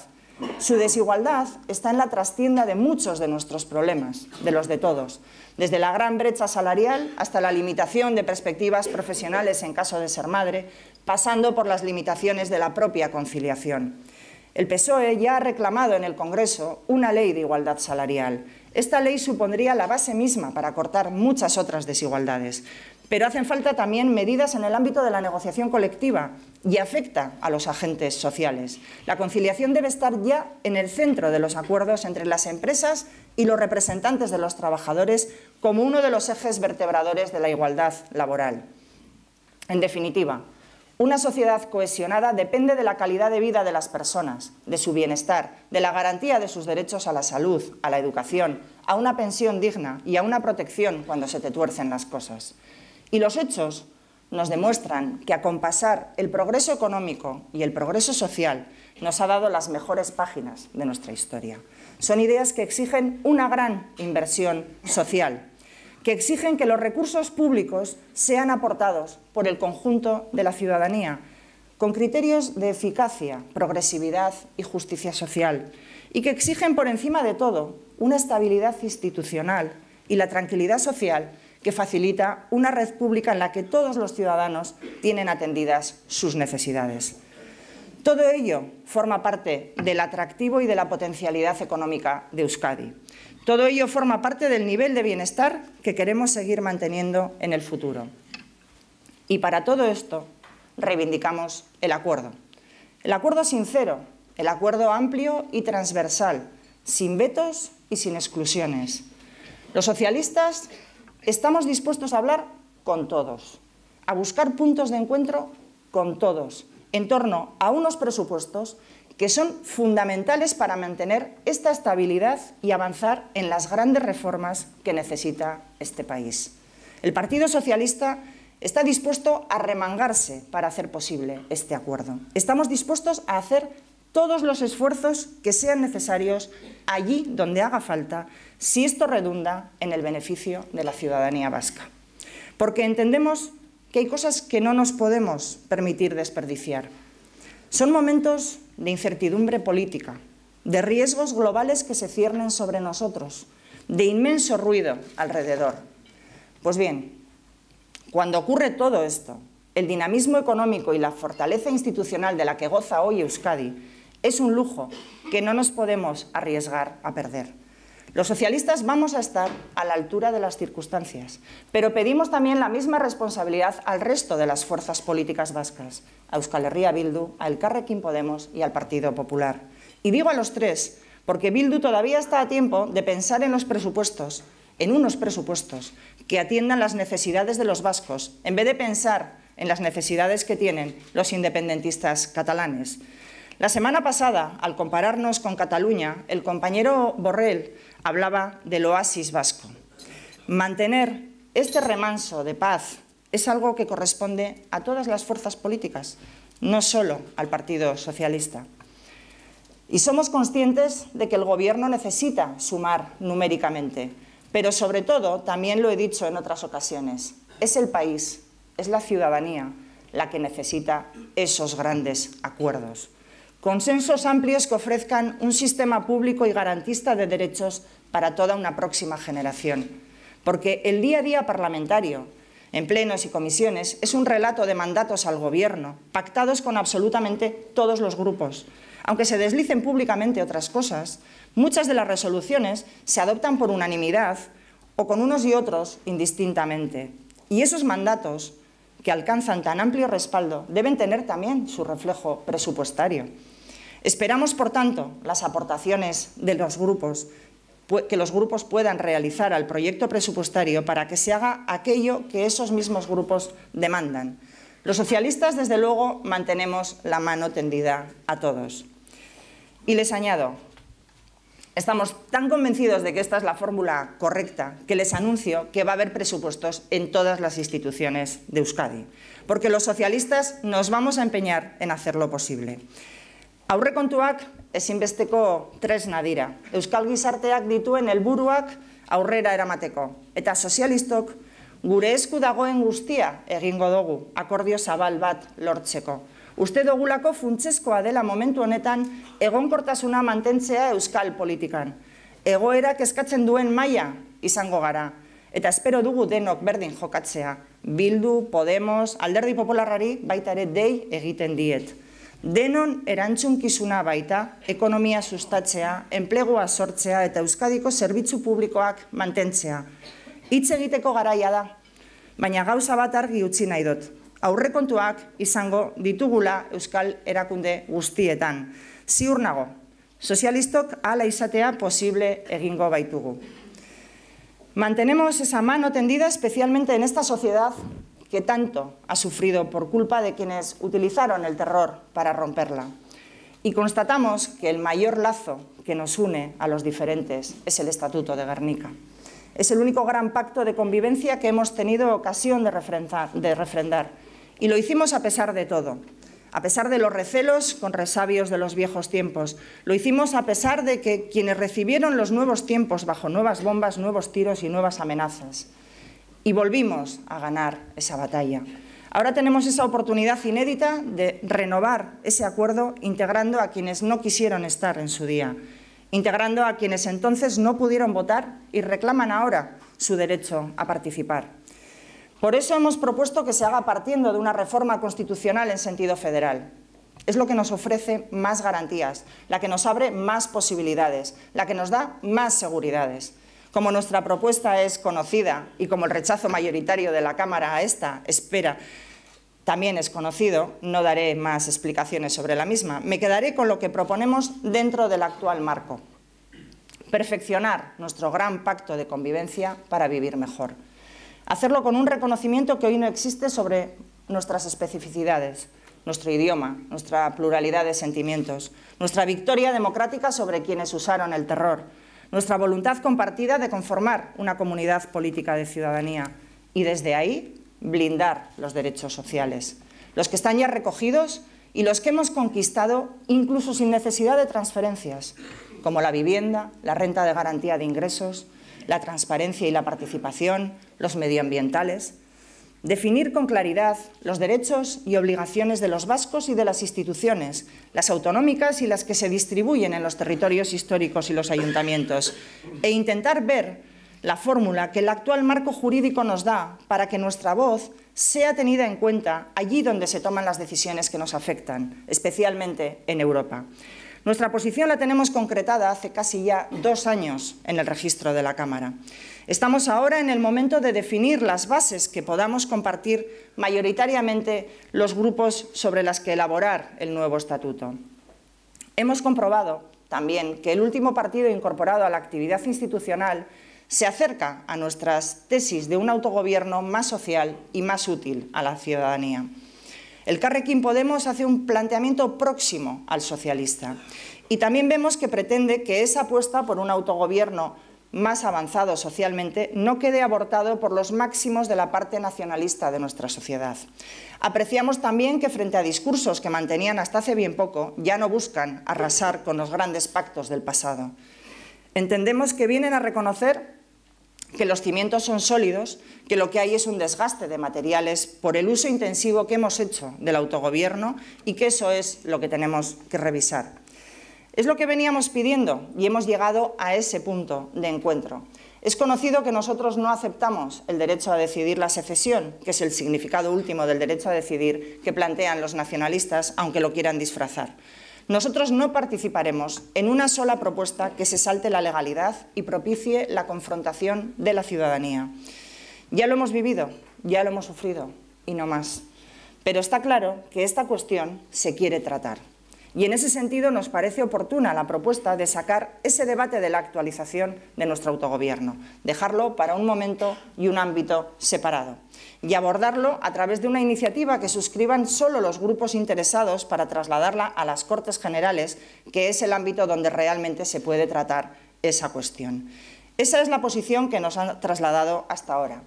Su desigualdad está en la trastienda de muchos de nuestros problemas, de los de todos, desde la gran brecha salarial hasta la limitación de perspectivas profesionales en caso de ser madre, pasando por las limitaciones de la propia conciliación. El PSOE ya ha reclamado en el Congreso una ley de igualdad salarial. Esta ley supondría la base misma para cortar muchas otras desigualdades. Pero hacen falta también medidas en el ámbito de la negociación colectiva y afecta a los agentes sociales. La conciliación debe estar ya en el centro de los acuerdos entre las empresas y los representantes de los trabajadores como uno de los ejes vertebradores de la igualdad laboral. En definitiva, una sociedad cohesionada depende de la calidad de vida de las personas, de su bienestar, de la garantía de sus derechos a la salud, a la educación, a una pensión digna y a una protección cuando se te tuercen las cosas. Y los hechos nos demuestran que acompasar el progreso económico y el progreso social nos ha dado las mejores páginas de nuestra historia. Son ideas que exigen una gran inversión social, que exigen que los recursos públicos sean aportados por el conjunto de la ciudadanía, con criterios de eficacia, progresividad y justicia social, y que exigen por encima de todo una estabilidad institucional y la tranquilidad social que facilita una red pública en la que todos los ciudadanos tienen atendidas sus necesidades. Todo ello forma parte del atractivo y de la potencialidad económica de Euskadi. Todo ello forma parte del nivel de bienestar que queremos seguir manteniendo en el futuro. Y para todo esto reivindicamos el acuerdo. El acuerdo sincero, el acuerdo amplio y transversal, sin vetos y sin exclusiones. Los socialistas estamos dispuestos a hablar con todos, a buscar puntos de encuentro con todos, en torno a unos presupuestos que son fundamentales para mantener esta estabilidad y avanzar en las grandes reformas que necesita este país. El Partido Socialista está dispuesto a remangarse para hacer posible este acuerdo. Estamos dispuestos a hacer todos los esfuerzos que sean necesarios allí donde haga falta, si esto redunda en el beneficio de la ciudadanía vasca. Porque entendemos que hay cosas que no nos podemos permitir desperdiciar. Son momentos de incertidumbre política, de riesgos globales que se ciernen sobre nosotros, de inmenso ruido alrededor. Pues bien, cuando ocurre todo esto, el dinamismo económico y la fortaleza institucional de la que goza hoy Euskadi es un lujo que no nos podemos arriesgar a perder. Los socialistas vamos a estar a la altura de las circunstancias, pero pedimos también la misma responsabilidad al resto de las fuerzas políticas vascas, a Euskal Herria Bildu, a Carrequín Podemos y al Partido Popular. Y digo a los tres, porque Bildu todavía está a tiempo de pensar en los presupuestos, en unos presupuestos que atiendan las necesidades de los vascos, en vez de pensar en las necesidades que tienen los independentistas catalanes. La semana pasada, al compararnos con Cataluña, el compañero Borrell hablaba del oasis vasco. Mantener este remanso de paz es algo que corresponde a todas las fuerzas políticas, no solo al Partido Socialista. Y somos conscientes de que el Gobierno necesita sumar numéricamente, pero sobre todo, también lo he dicho en otras ocasiones, es el país, es la ciudadanía la que necesita esos grandes acuerdos consensos amplios que ofrezcan un sistema público y garantista de derechos para toda una próxima generación. Porque el día a día parlamentario, en plenos y comisiones, es un relato de mandatos al Gobierno, pactados con absolutamente todos los grupos. Aunque se deslicen públicamente otras cosas, muchas de las resoluciones se adoptan por unanimidad o con unos y otros indistintamente. Y esos mandatos que alcanzan tan amplio respaldo deben tener también su reflejo presupuestario. Esperamos, por tanto, las aportaciones de los grupos que los grupos puedan realizar al proyecto presupuestario para que se haga aquello que esos mismos grupos demandan. Los socialistas, desde luego, mantenemos la mano tendida a todos. Y les añado, estamos tan convencidos de que esta es la fórmula correcta que les anuncio que va a haber presupuestos en todas las instituciones de Euskadi, porque los socialistas nos vamos a empeñar en hacer lo posible. Aurrekontuak ezinbesteko tresna dira. Euskal gizarteak dituen helburuak aurrera eramateko. Eta sozialistok gure esku dagoen guztia egingo dugu akordio zabal bat lortzeko. Uste dogulako funtsezkoa dela momentu honetan egonkortasuna mantentzea euskal politikan. Egoerak eskatzen duen maila izango gara. Eta espero dugu denok berdin jokatzea. Bildu, Podemos, Alderdi Popularari baita ere dei egiten diet. Denon erantzunkizuna baita, ekonomia sustatzea, enplegua sortzea eta Euskadiko zerbitzu publikoak mantentzea. Hitz egiteko garaia da, baina gauza bat argi utzi nahi dut. Aurrekontuak izango ditugula Euskal erakunde guztietan. Ziur nago, sozialistok ala izatea posible egingo baitugu. Mantenemos esa mano tendida especialmente en esta sociedad que tanto ha sufrido por culpa de quienes utilizaron el terror para romperla. Y constatamos que el mayor lazo que nos une a los diferentes es el Estatuto de Guernica. Es el único gran pacto de convivencia que hemos tenido ocasión de refrendar, de refrendar. Y lo hicimos a pesar de todo, a pesar de los recelos con resabios de los viejos tiempos. Lo hicimos a pesar de que quienes recibieron los nuevos tiempos bajo nuevas bombas, nuevos tiros y nuevas amenazas y volvimos a ganar esa batalla. Ahora tenemos esa oportunidad inédita de renovar ese acuerdo integrando a quienes no quisieron estar en su día, integrando a quienes entonces no pudieron votar y reclaman ahora su derecho a participar. Por eso hemos propuesto que se haga partiendo de una reforma constitucional en sentido federal. Es lo que nos ofrece más garantías, la que nos abre más posibilidades, la que nos da más seguridades. Como nuestra propuesta es conocida y como el rechazo mayoritario de la Cámara a esta espera también es conocido, no daré más explicaciones sobre la misma. Me quedaré con lo que proponemos dentro del actual marco. Perfeccionar nuestro gran pacto de convivencia para vivir mejor. Hacerlo con un reconocimiento que hoy no existe sobre nuestras especificidades, nuestro idioma, nuestra pluralidad de sentimientos, nuestra victoria democrática sobre quienes usaron el terror, nuestra voluntad compartida de conformar una comunidad política de ciudadanía y desde ahí blindar los derechos sociales, los que están ya recogidos y los que hemos conquistado incluso sin necesidad de transferencias, como la vivienda, la renta de garantía de ingresos, la transparencia y la participación, los medioambientales, Definir con claridad los derechos y obligaciones de los vascos y de las instituciones, las autonómicas y las que se distribuyen en los territorios históricos y los ayuntamientos, e intentar ver la fórmula que el actual marco jurídico nos da para que nuestra voz sea tenida en cuenta allí donde se toman las decisiones que nos afectan, especialmente en Europa. Nuestra posición la tenemos concretada hace casi ya dos años en el registro de la Cámara. Estamos ahora en el momento de definir las bases que podamos compartir mayoritariamente los grupos sobre las que elaborar el nuevo estatuto. Hemos comprobado también que el último partido incorporado a la actividad institucional se acerca a nuestras tesis de un autogobierno más social y más útil a la ciudadanía. El Carrequín Podemos hace un planteamiento próximo al socialista y también vemos que pretende que esa apuesta por un autogobierno más avanzado socialmente, no quede abortado por los máximos de la parte nacionalista de nuestra sociedad. Apreciamos también que frente a discursos que mantenían hasta hace bien poco, ya no buscan arrasar con los grandes pactos del pasado. Entendemos que vienen a reconocer que los cimientos son sólidos, que lo que hay es un desgaste de materiales por el uso intensivo que hemos hecho del autogobierno y que eso es lo que tenemos que revisar. Es lo que veníamos pidiendo y hemos llegado a ese punto de encuentro. Es conocido que nosotros no aceptamos el derecho a decidir la secesión, que es el significado último del derecho a decidir que plantean los nacionalistas, aunque lo quieran disfrazar. Nosotros no participaremos en una sola propuesta que se salte la legalidad y propicie la confrontación de la ciudadanía. Ya lo hemos vivido, ya lo hemos sufrido y no más. Pero está claro que esta cuestión se quiere tratar. Y en ese sentido nos parece oportuna la propuesta de sacar ese debate de la actualización de nuestro autogobierno, dejarlo para un momento y un ámbito separado y abordarlo a través de una iniciativa que suscriban solo los grupos interesados para trasladarla a las Cortes Generales, que es el ámbito donde realmente se puede tratar esa cuestión. Esa es la posición que nos han trasladado hasta ahora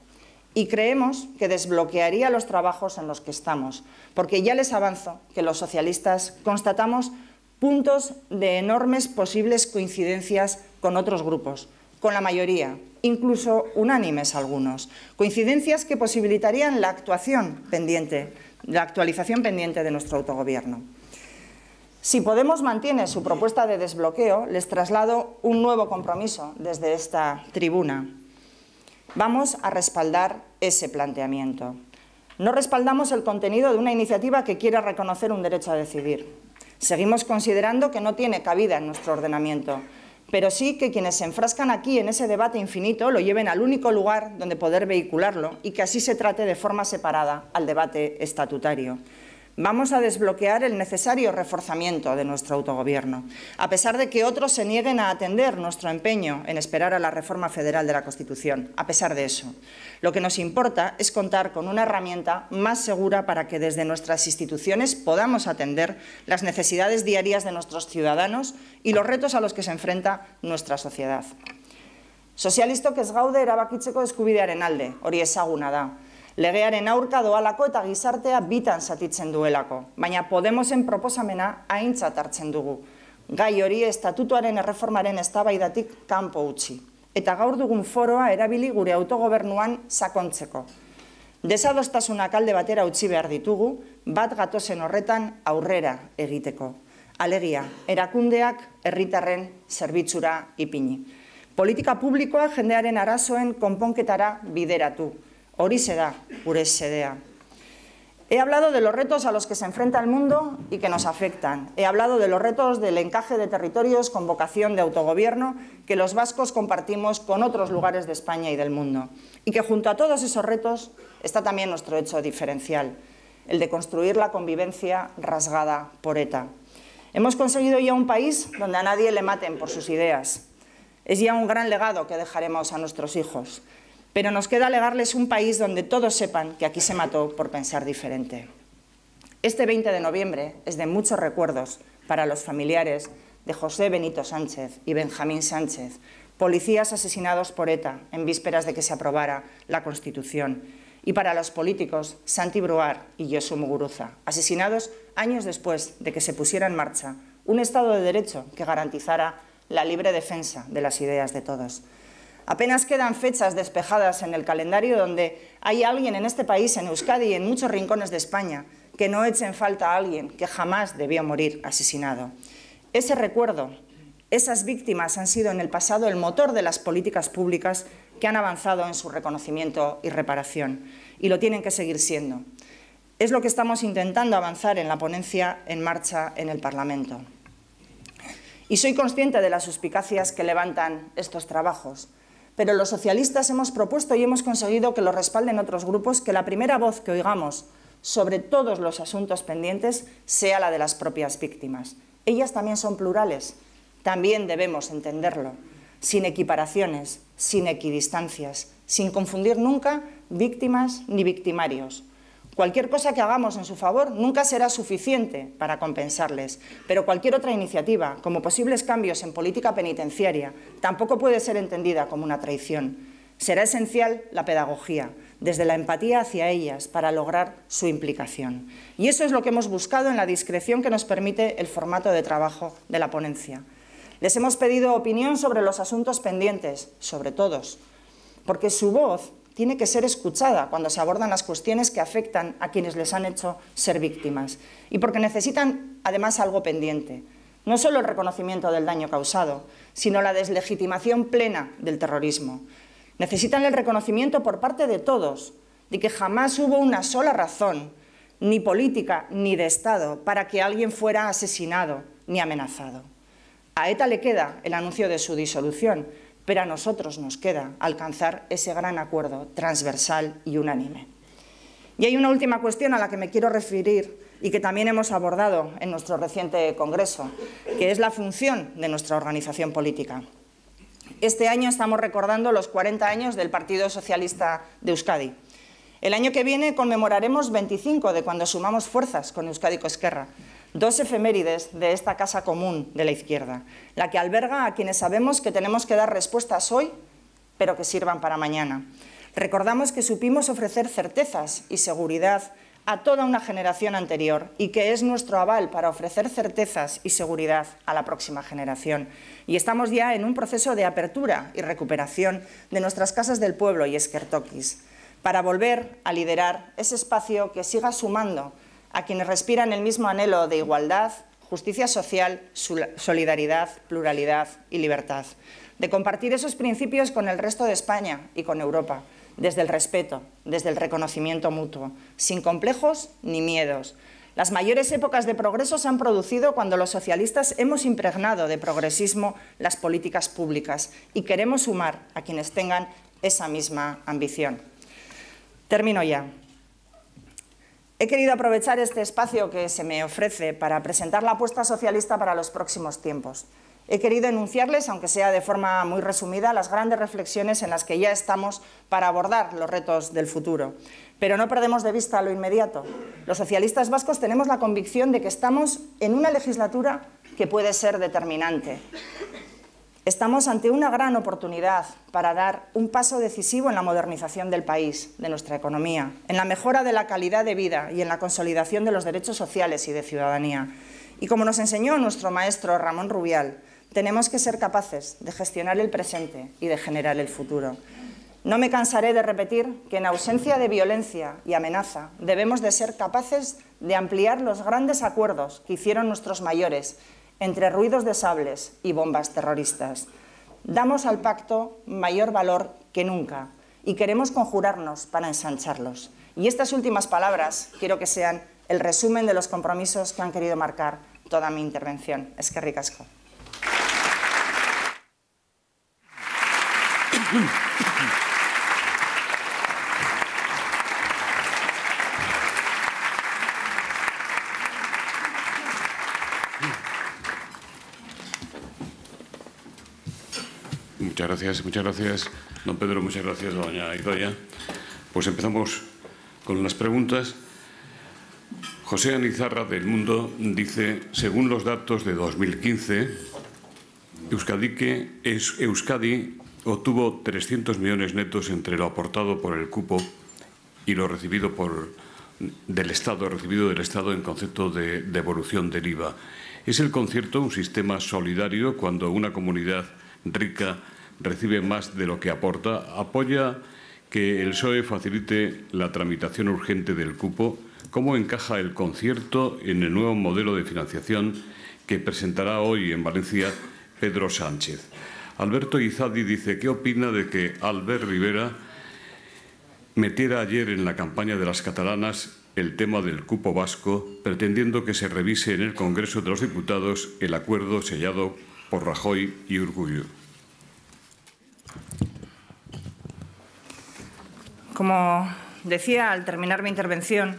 y creemos que desbloquearía los trabajos en los que estamos, porque ya les avanzo que los socialistas constatamos puntos de enormes posibles coincidencias con otros grupos, con la mayoría, incluso unánimes algunos, coincidencias que posibilitarían la actuación pendiente, la actualización pendiente de nuestro autogobierno. Si Podemos mantiene su propuesta de desbloqueo, les traslado un nuevo compromiso desde esta tribuna. Vamos a respaldar ese planteamiento. No respaldamos el contenido de una iniciativa que quiera reconocer un derecho a decidir. Seguimos considerando que no tiene cabida en nuestro ordenamiento, pero sí que quienes se enfrascan aquí en ese debate infinito lo lleven al único lugar donde poder vehicularlo y que así se trate de forma separada al debate estatutario. Vamos a desbloquear el necesario reforzamiento de nuestro autogobierno, a pesar de que otros se nieguen a atender nuestro empeño en esperar a la reforma federal de la Constitución. A pesar de eso, lo que nos importa es contar con una herramienta más segura para que desde nuestras instituciones podamos atender las necesidades diarias de nuestros ciudadanos y los retos a los que se enfrenta nuestra sociedad. que es gaude erabakitzeko eskubidearen alde, hori ezaguna da. legearen aurka doalako eta gizartea bitan zatitzen duelako, baina Podemosen proposamena haintzat hartzen dugu. Gai hori estatutuaren erreformaren eztabaidatik kanpo utzi. Eta gaur dugun foroa erabili gure autogobernuan sakontzeko. Desadostasunak alde batera utzi behar ditugu, bat gatozen horretan aurrera egiteko. Alegia, erakundeak herritarren zerbitzura ipini. Politika publikoa jendearen arazoen konponketara bideratu. se da, sedea. He hablado de los retos a los que se enfrenta el mundo y que nos afectan. He hablado de los retos del encaje de territorios con vocación de autogobierno que los vascos compartimos con otros lugares de España y del mundo. Y que junto a todos esos retos está también nuestro hecho diferencial, el de construir la convivencia rasgada por ETA. Hemos conseguido ya un país donde a nadie le maten por sus ideas. Es ya un gran legado que dejaremos a nuestros hijos pero nos queda legarles un país donde todos sepan que aquí se mató por pensar diferente. Este 20 de noviembre es de muchos recuerdos para los familiares de José Benito Sánchez y Benjamín Sánchez, policías asesinados por ETA en vísperas de que se aprobara la Constitución, y para los políticos Santi Bruar y Josu Muguruza, asesinados años después de que se pusiera en marcha un Estado de Derecho que garantizara la libre defensa de las ideas de todos. Apenas quedan fechas despejadas en el calendario donde hay alguien en este país, en Euskadi y en muchos rincones de España, que no echen falta a alguien que jamás debió morir asesinado. Ese recuerdo, esas víctimas han sido en el pasado el motor de las políticas públicas que han avanzado en su reconocimiento y reparación, y lo tienen que seguir siendo. Es lo que estamos intentando avanzar en la ponencia en marcha en el Parlamento. Y soy consciente de las suspicacias que levantan estos trabajos, pero los socialistas hemos propuesto y hemos conseguido que lo respalden otros grupos que la primera voz que oigamos sobre todos los asuntos pendientes sea la de las propias víctimas. Ellas también son plurales, también debemos entenderlo, sin equiparaciones, sin equidistancias, sin confundir nunca víctimas ni victimarios. Cualquier cosa que hagamos en su favor nunca será suficiente para compensarles, pero cualquier otra iniciativa, como posibles cambios en política penitenciaria, tampoco puede ser entendida como una traición. Será esencial la pedagogía, desde la empatía hacia ellas, para lograr su implicación. Y eso es lo que hemos buscado en la discreción que nos permite el formato de trabajo de la ponencia. Les hemos pedido opinión sobre los asuntos pendientes, sobre todos, porque su voz tiene que ser escuchada cuando se abordan las cuestiones que afectan a quienes les han hecho ser víctimas y porque necesitan además algo pendiente, no solo el reconocimiento del daño causado, sino la deslegitimación plena del terrorismo. Necesitan el reconocimiento por parte de todos de que jamás hubo una sola razón, ni política ni de Estado, para que alguien fuera asesinado ni amenazado. A ETA le queda el anuncio de su disolución, pero a nosotros nos queda alcanzar ese gran acuerdo transversal y unánime. Y hay una última cuestión a la que me quiero referir y que también hemos abordado en nuestro reciente Congreso, que es la función de nuestra organización política. Este año estamos recordando los 40 años del Partido Socialista de Euskadi. El año que viene conmemoraremos 25 de cuando sumamos fuerzas con Euskadi Coesquerra dos efemérides de esta casa común de la izquierda, la que alberga a quienes sabemos que tenemos que dar respuestas hoy, pero que sirvan para mañana. Recordamos que supimos ofrecer certezas y seguridad a toda una generación anterior y que es nuestro aval para ofrecer certezas y seguridad a la próxima generación. Y estamos ya en un proceso de apertura y recuperación de nuestras casas del pueblo y esquertoquis para volver a liderar ese espacio que siga sumando a quienes respiran el mismo anhelo de igualdad, justicia social, solidaridad, pluralidad y libertad, de compartir esos principios con el resto de España y con Europa, desde el respeto, desde el reconocimiento mutuo, sin complejos ni miedos. Las mayores épocas de progreso se han producido cuando los socialistas hemos impregnado de progresismo las políticas públicas y queremos sumar a quienes tengan esa misma ambición. Termino ya. He querido aprovechar este espacio que se me ofrece para presentar la apuesta socialista para los próximos tiempos. He querido enunciarles, aunque sea de forma muy resumida, las grandes reflexiones en las que ya estamos para abordar los retos del futuro. Pero no perdemos de vista lo inmediato. Los socialistas vascos tenemos la convicción de que estamos en una legislatura que puede ser determinante. Estamos ante una gran oportunidad para dar un paso decisivo en la modernización del país, de nuestra economía, en la mejora de la calidad de vida y en la consolidación de los derechos sociales y de ciudadanía. Y como nos enseñó nuestro maestro Ramón Rubial, tenemos que ser capaces de gestionar el presente y de generar el futuro. No me cansaré de repetir que en ausencia de violencia y amenaza debemos de ser capaces de ampliar los grandes acuerdos que hicieron nuestros mayores entre ruidos de sables y bombas terroristas. Damos al pacto mayor valor que nunca y queremos conjurarnos para ensancharlos. Y estas últimas palabras quiero que sean el resumen de los compromisos que han querido marcar toda mi intervención. Es que ricasco. Muchas gracias, muchas gracias, don Pedro, muchas gracias, doña Idoya. Pues empezamos con las preguntas. José Anizarra del Mundo dice, según los datos de 2015, que es Euskadi obtuvo 300 millones netos entre lo aportado por el cupo y lo recibido por del Estado, recibido del Estado en concepto de devolución del IVA. ¿Es el concierto un sistema solidario cuando una comunidad rica recibe más de lo que aporta, apoya que el PSOE facilite la tramitación urgente del cupo, cómo encaja el concierto en el nuevo modelo de financiación que presentará hoy en Valencia Pedro Sánchez. Alberto Izadi dice, ¿qué opina de que Albert Rivera metiera ayer en la campaña de las catalanas el tema del cupo vasco, pretendiendo que se revise en el Congreso de los Diputados el acuerdo sellado por Rajoy y Urgullo? Como decía al terminar mi intervención,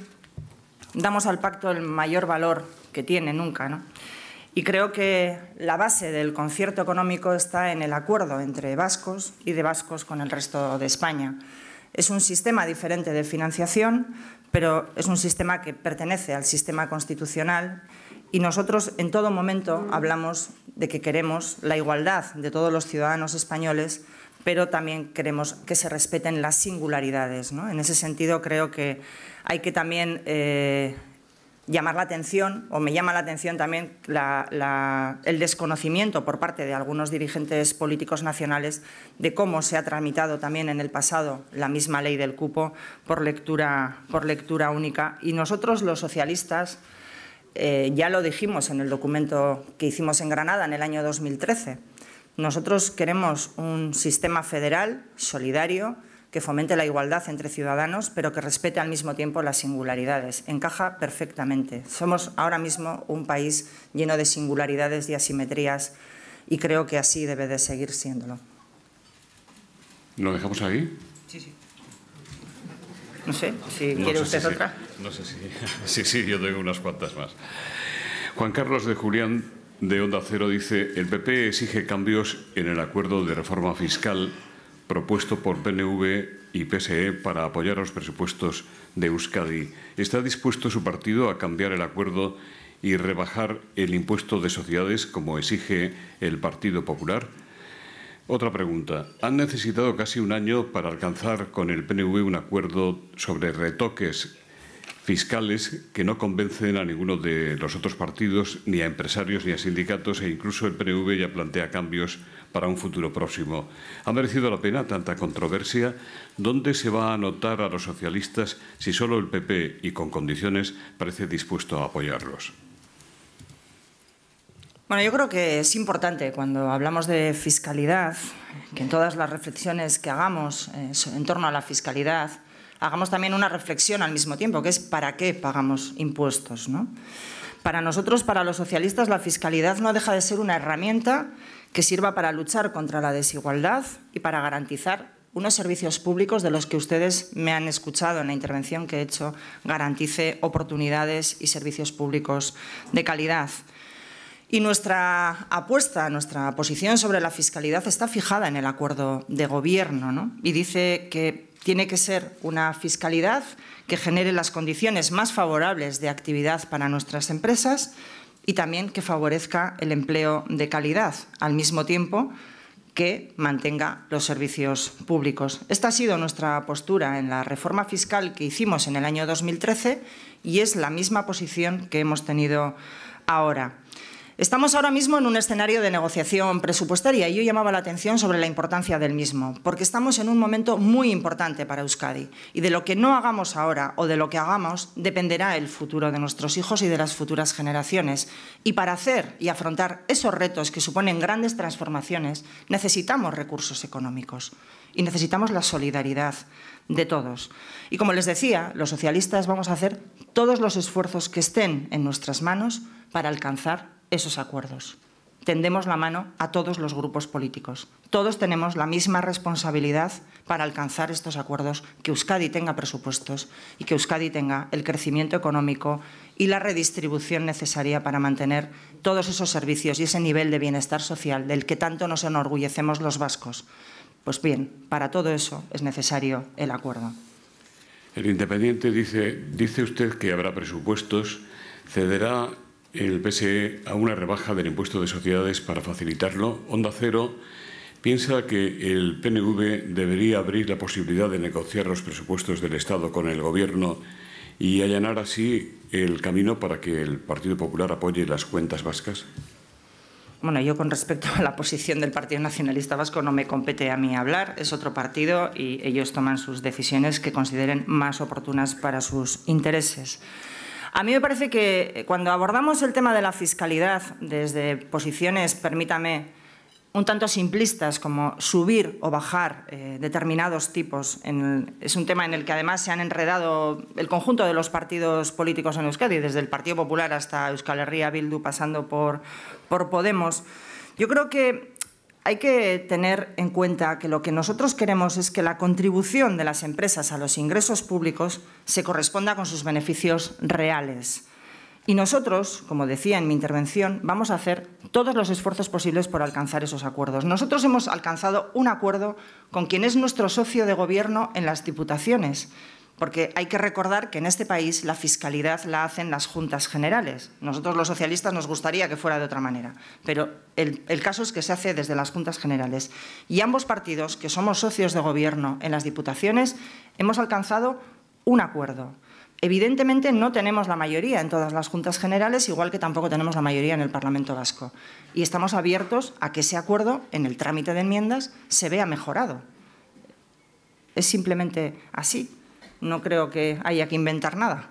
damos al pacto el mayor valor que tiene nunca, ¿no? Y creo que la base del concierto económico está en el acuerdo entre vascos y de vascos con el resto de España. Es un sistema diferente de financiación, pero es un sistema que pertenece al sistema constitucional y nosotros en todo momento hablamos de que queremos la igualdad de todos los ciudadanos españoles pero también queremos que se respeten las singularidades. En ese sentido, creo que hay que también eh, llamar la atención, o me llama la atención también el desconocimiento por parte de algunos dirigentes políticos nacionales de cómo se ha tramitado también en el pasado la misma ley del cupo por lectura, única. Y nosotros, los socialistas, eh, ya lo dijimos en el documento que hicimos en Granada en el año 2013, nosotros queremos un sistema federal, solidario, que fomente la igualdad entre ciudadanos, pero que respete al mismo tiempo las singularidades. Encaja perfectamente. Somos ahora mismo un país lleno de singularidades y asimetrías y creo que así debe de seguir siéndolo. ¿Lo dejamos ahí? Sí, sí. No sé, si quiere usted No sé si... Sí, sí, yo tengo unas cuantas más. Juan Carlos de Julián de Onda Cero dice, el PP exige cambios en el acuerdo de reforma fiscal propuesto por PNV y PSE para apoyar los presupuestos de Euskadi. ¿Está dispuesto su partido a cambiar el acuerdo y rebajar el impuesto de sociedades como exige el Partido Popular? Otra pregunta. Han necesitado casi un año para alcanzar con el PNV un acuerdo sobre retoques fiscales que no convencen a ninguno de los otros partidos, ni a empresarios, ni a sindicatos, e incluso el PNV ya plantea cambios para un futuro próximo. ¿Ha merecido la pena tanta controversia? ¿Dónde se va a anotar a los socialistas si solo el PP, y con condiciones, parece dispuesto a apoyarlos? Bueno, yo creo que es importante cuando hablamos de fiscalidad, que en todas las reflexiones que hagamos eh, en torno a la fiscalidad, hagamos también una reflexión al mismo tiempo, que es para qué pagamos impuestos. ¿no? Para nosotros, para los socialistas, la fiscalidad no deja de ser una herramienta que sirva para luchar contra la desigualdad y para garantizar unos servicios públicos de los que ustedes me han escuchado en la intervención que he hecho, garantice oportunidades y servicios públicos de calidad. Y nuestra apuesta, nuestra posición sobre la fiscalidad está fijada en el acuerdo de gobierno y dice que tiene que ser una fiscalidad que genere las condiciones más favorables de actividad para nuestras empresas y también que favorezca el empleo de calidad, al mismo tiempo que mantenga los servicios públicos. Esta ha sido nuestra postura en la reforma fiscal que hicimos en el año 2013 y es la misma posición que hemos tenido ahora. Estamos ahora mismo en un escenario de negociación presupuestaria y yo llamaba la atención sobre la importancia del mismo, porque estamos en un momento muy importante para Euskadi y de lo que no hagamos ahora o de lo que hagamos dependerá el futuro de nuestros hijos y de las futuras generaciones. Y para hacer y afrontar esos retos que suponen grandes transformaciones necesitamos recursos económicos y necesitamos la solidaridad de todos. Y como les decía, los socialistas vamos a hacer todos los esfuerzos que estén en nuestras manos para alcanzar esos acuerdos. Tendemos la mano a todos los grupos políticos. Todos tenemos la misma responsabilidad para alcanzar estos acuerdos, que Euskadi tenga presupuestos y que Euskadi tenga el crecimiento económico y la redistribución necesaria para mantener todos esos servicios y ese nivel de bienestar social del que tanto nos enorgullecemos los vascos. Pues bien, para todo eso es necesario el acuerdo. El Independiente dice, dice usted que habrá presupuestos, cederá el PSE a una rebaja del impuesto de sociedades para facilitarlo, Onda Cero piensa que el PNV debería abrir la posibilidad de negociar los presupuestos del Estado con el Gobierno y allanar así el camino para que el Partido Popular apoye las cuentas vascas? Bueno, yo con respecto a la posición del Partido Nacionalista Vasco no me compete a mí hablar, es otro partido y ellos toman sus decisiones que consideren más oportunas para sus intereses. A mí me parece que eh, cuando abordamos el tema de la fiscalidad desde posiciones, permítame, un tanto simplistas como subir o bajar eh, determinados tipos. es un tema en el que además se han enredado el conjunto de los partidos políticos en Euskadi, desde el Partido Popular hasta Euskal Herria Bildu, pasando por, por Podemos. Yo creo que hay que tener en cuenta que lo que nosotros queremos es que la contribución de las empresas a los ingresos públicos se corresponda con sus beneficios reales. Y nosotros, como decía en mi intervención, vamos a hacer todos los esfuerzos posibles por alcanzar esos acuerdos. Nosotros hemos alcanzado un acuerdo con quien es nuestro socio de gobierno en las diputaciones, porque hay que recordar que en este país la fiscalidad la hacen las juntas generales. Nosotros los socialistas nos gustaría que fuera de otra manera, pero el, caso es que se hace desde las juntas generales. Y ambos partidos, que somos socios de gobierno en las diputaciones, hemos alcanzado un acuerdo. Evidentemente no tenemos la mayoría en todas las juntas generales, igual que tampoco tenemos la mayoría en el Parlamento Vasco. Y estamos abiertos a que ese acuerdo, en el trámite de enmiendas, se vea mejorado. Es simplemente así no creo que haya que inventar nada.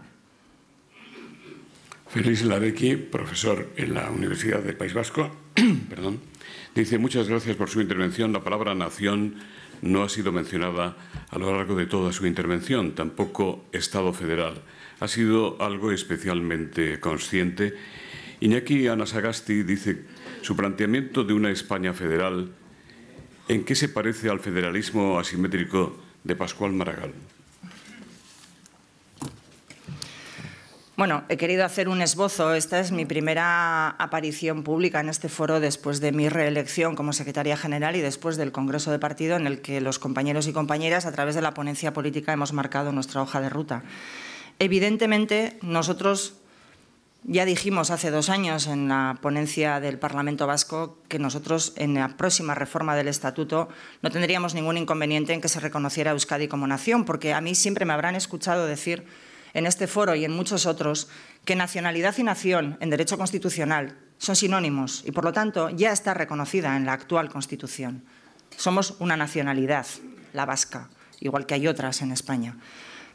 Félix Labequi, profesor en la Universidad del País Vasco, dice muchas gracias por su intervención. La palabra nación no ha sido mencionada a lo largo de toda su intervención, tampoco Estado federal. Ha sido algo especialmente consciente. Iñaki Anasagasti dice su planteamiento de una España federal, ¿en qué se parece al federalismo asimétrico de Pascual Maragall? Bueno, he querido hacer un esbozo. Esta es mi primera aparición pública en este foro después de mi reelección como secretaria general y después del Congreso de Partido en el que los compañeros y compañeras a través de la ponencia política hemos marcado nuestra hoja de ruta. Evidentemente, nosotros ya dijimos hace dos años en la ponencia del Parlamento Vasco que nosotros en la próxima reforma del Estatuto no tendríamos ningún inconveniente en que se reconociera a Euskadi como nación, porque a mí siempre me habrán escuchado decir en este foro y en muchos otros que nacionalidad y nación en derecho constitucional son sinónimos y, por lo tanto, ya está reconocida en la actual Constitución. Somos una nacionalidad, la vasca, igual que hay otras en España.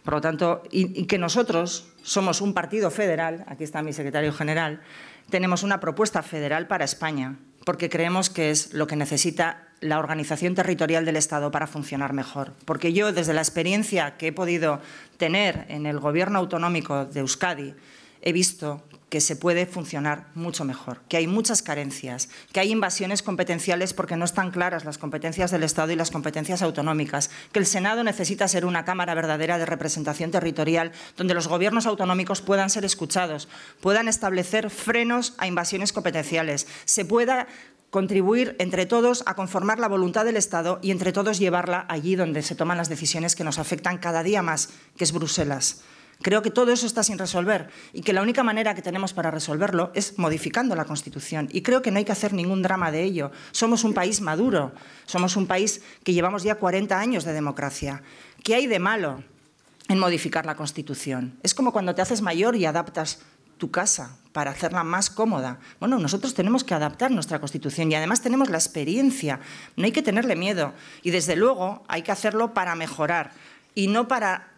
Por lo tanto, y, que nosotros somos un partido federal, aquí está mi secretario general, tenemos una propuesta federal para España, porque creemos que es lo que necesita la organización territorial del Estado para funcionar mejor. Porque yo, desde la experiencia que he podido tener en el Gobierno autonómico de Euskadi, he visto que se puede funcionar mucho mejor, que hay muchas carencias, que hay invasiones competenciales porque no están claras las competencias del Estado y las competencias autonómicas, que el Senado necesita ser una Cámara verdadera de representación territorial donde los gobiernos autonómicos puedan ser escuchados, puedan establecer frenos a invasiones competenciales, se pueda contribuir entre todos a conformar la voluntad del Estado y entre todos llevarla allí donde se toman las decisiones que nos afectan cada día más, que es Bruselas. Creo que todo eso está sin resolver y que la única manera que tenemos para resolverlo es modificando la Constitución. Y creo que no hay que hacer ningún drama de ello. Somos un país maduro, somos un país que llevamos ya 40 años de democracia. ¿Qué hay de malo en modificar la Constitución? Es como cuando te haces mayor y adaptas tu casa para hacerla más cómoda. Bueno, nosotros tenemos que adaptar nuestra Constitución y además tenemos la experiencia, no hay que tenerle miedo y desde luego hay que hacerlo para mejorar y no para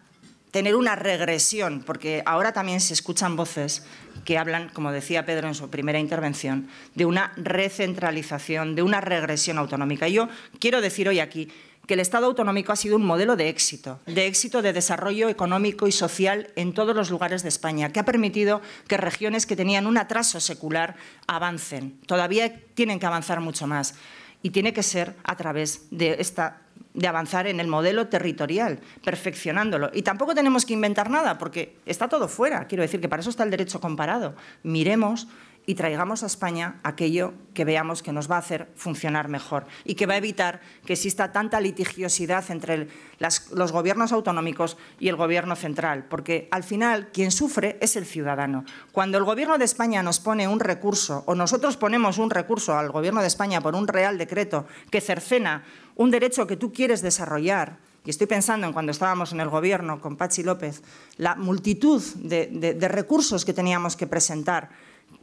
tener una regresión, porque ahora también se escuchan voces que hablan, como decía Pedro en su primera intervención, de una recentralización, de una regresión autonómica. Y yo quiero decir hoy aquí que el Estado autonómico ha sido un modelo de éxito, de éxito de desarrollo económico y social en todos los lugares de España, que ha permitido que regiones que tenían un atraso secular avancen. Todavía tienen que avanzar mucho más y tiene que ser a través de esta de avanzar en el modelo territorial, perfeccionándolo. Y tampoco tenemos que inventar nada, porque está todo fuera. Quiero decir que para eso está el derecho comparado. Miremos y traigamos a España aquello que veamos que nos va a hacer funcionar mejor y que va a evitar que exista tanta litigiosidad entre los gobiernos autonómicos y el gobierno central, porque al final quien sufre es el ciudadano. Cuando el gobierno de España nos pone un recurso o nosotros ponemos un recurso al gobierno de España por un real decreto que cercena un derecho que tú quieres desarrollar, y estoy pensando en cuando estábamos en el gobierno con Pachi López, la multitud de recursos que teníamos que presentar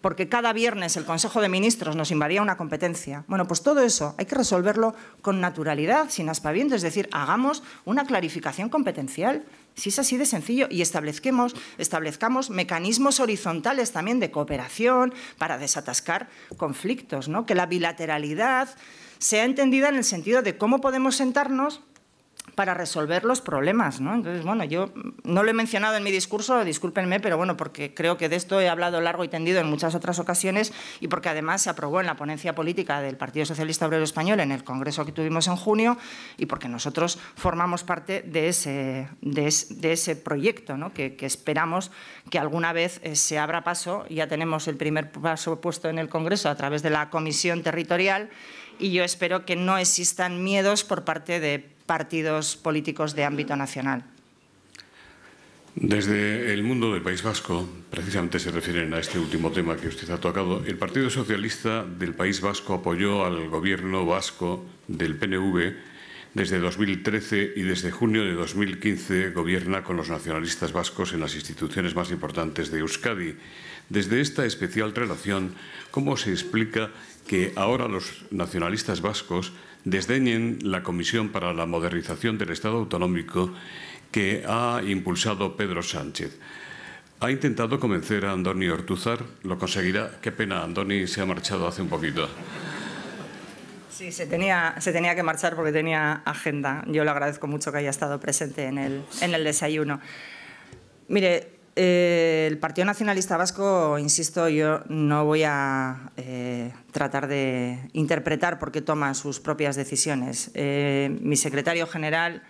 porque cada viernes el Consejo de Ministros nos invadía una competencia. Bueno, pues todo eso hay que resolverlo con naturalidad, sin aspaviento, es decir, hagamos una clarificación competencial, si es así de sencillo, y establezcamos mecanismos horizontales también de cooperación para desatascar conflictos, que la bilateralidad sea entendida en el sentido de cómo podemos sentarnos para resolver los problemas. ¿no? Entonces, bueno, yo no lo he mencionado en mi discurso, discúlpenme, pero bueno, porque creo que de esto he hablado largo y tendido en muchas otras ocasiones y porque además se aprobó en la ponencia política del Partido Socialista Obrero Español en el Congreso que tuvimos en junio y porque nosotros formamos parte de ese, de proyecto ¿no? que, que, esperamos que alguna vez eh, se abra paso. Ya tenemos el primer paso puesto en el Congreso a través de la Comisión Territorial y yo espero que no existan miedos por parte de partidos políticos de ámbito nacional. Desde el mundo del País Vasco, precisamente se refieren a este último tema que usted ha tocado, el Partido Socialista del País Vasco apoyó al gobierno vasco del PNV desde 2013 y desde junio de 2015 gobierna con los nacionalistas vascos en las instituciones más importantes de Euskadi. Desde esta especial relación, ¿cómo se explica que ahora los nacionalistas vascos desdeñen la Comisión para la Modernización del Estado Autonómico que ha impulsado Pedro Sánchez. Ha intentado convencer a Andoni Ortuzar, lo conseguirá. Qué pena, Andoni se ha marchado hace un poquito. Sí, se tenía, que marchar porque tenía agenda. Yo le agradezco mucho que haya estado presente en el, en el desayuno. Mire, eh, el Partido Nacionalista Vasco, insisto, yo no voy a eh, tratar de interpretar por qué toma sus propias decisiones. Eh, mi secretario general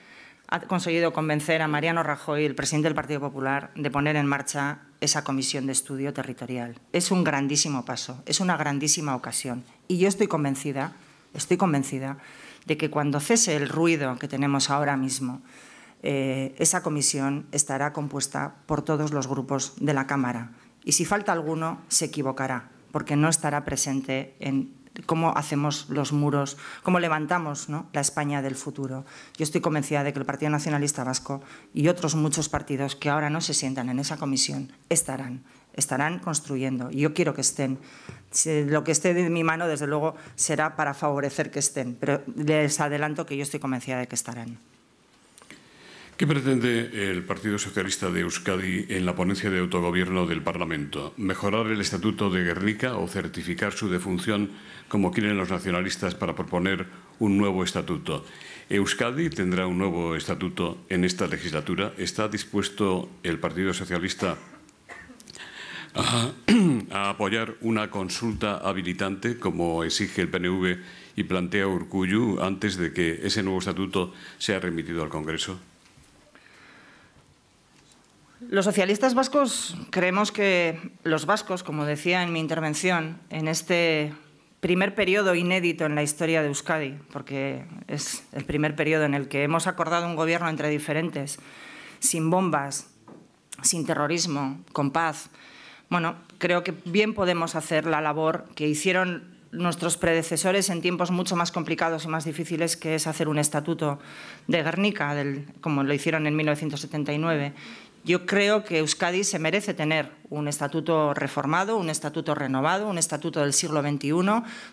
ha conseguido convencer a Mariano Rajoy, el presidente del Partido Popular, de poner en marcha esa comisión de estudio territorial. Es un grandísimo paso, es una grandísima ocasión. Y yo estoy convencida, estoy convencida de que cuando cese el ruido que tenemos ahora mismo, eh, esa comisión estará compuesta por todos los grupos de la Cámara. Y si falta alguno, se equivocará, porque no estará presente en cómo hacemos los muros, cómo levantamos la España del futuro. Yo estoy convencida de que el Partido Nacionalista Vasco y otros muchos partidos que ahora no se sientan en esa comisión estarán, estarán construyendo. Y yo quiero que estén. Lo que esté de mi mano, desde luego, será para favorecer que estén, pero les adelanto que yo estoy convencida de que estarán. ¿Qué pretende el Partido Socialista de Euskadi en la ponencia de autogobierno del Parlamento? ¿Mejorar el Estatuto de Guernica o certificar su defunción como quieren los nacionalistas para proponer un nuevo estatuto? ¿Euskadi tendrá un nuevo estatuto en esta legislatura? ¿Está dispuesto el Partido Socialista a, a apoyar una consulta habilitante como exige el PNV y plantea Urcuyu antes de que ese nuevo estatuto sea remitido al Congreso? Los socialistas vascos creemos que los vascos, como decía en mi intervención, en este primer periodo inédito en la historia de Euskadi, porque es el primer periodo en el que hemos acordado un gobierno entre diferentes, sin bombas, sin terrorismo, con paz. Bueno, creo que bien podemos hacer la labor que hicieron nuestros predecesores en tiempos mucho más complicados y más difíciles, que es hacer un estatuto de Guernica, del, como lo hicieron en 1979. Yo creo que Euskadi se merece tener un estatuto reformado, un estatuto renovado, un estatuto del siglo XXI,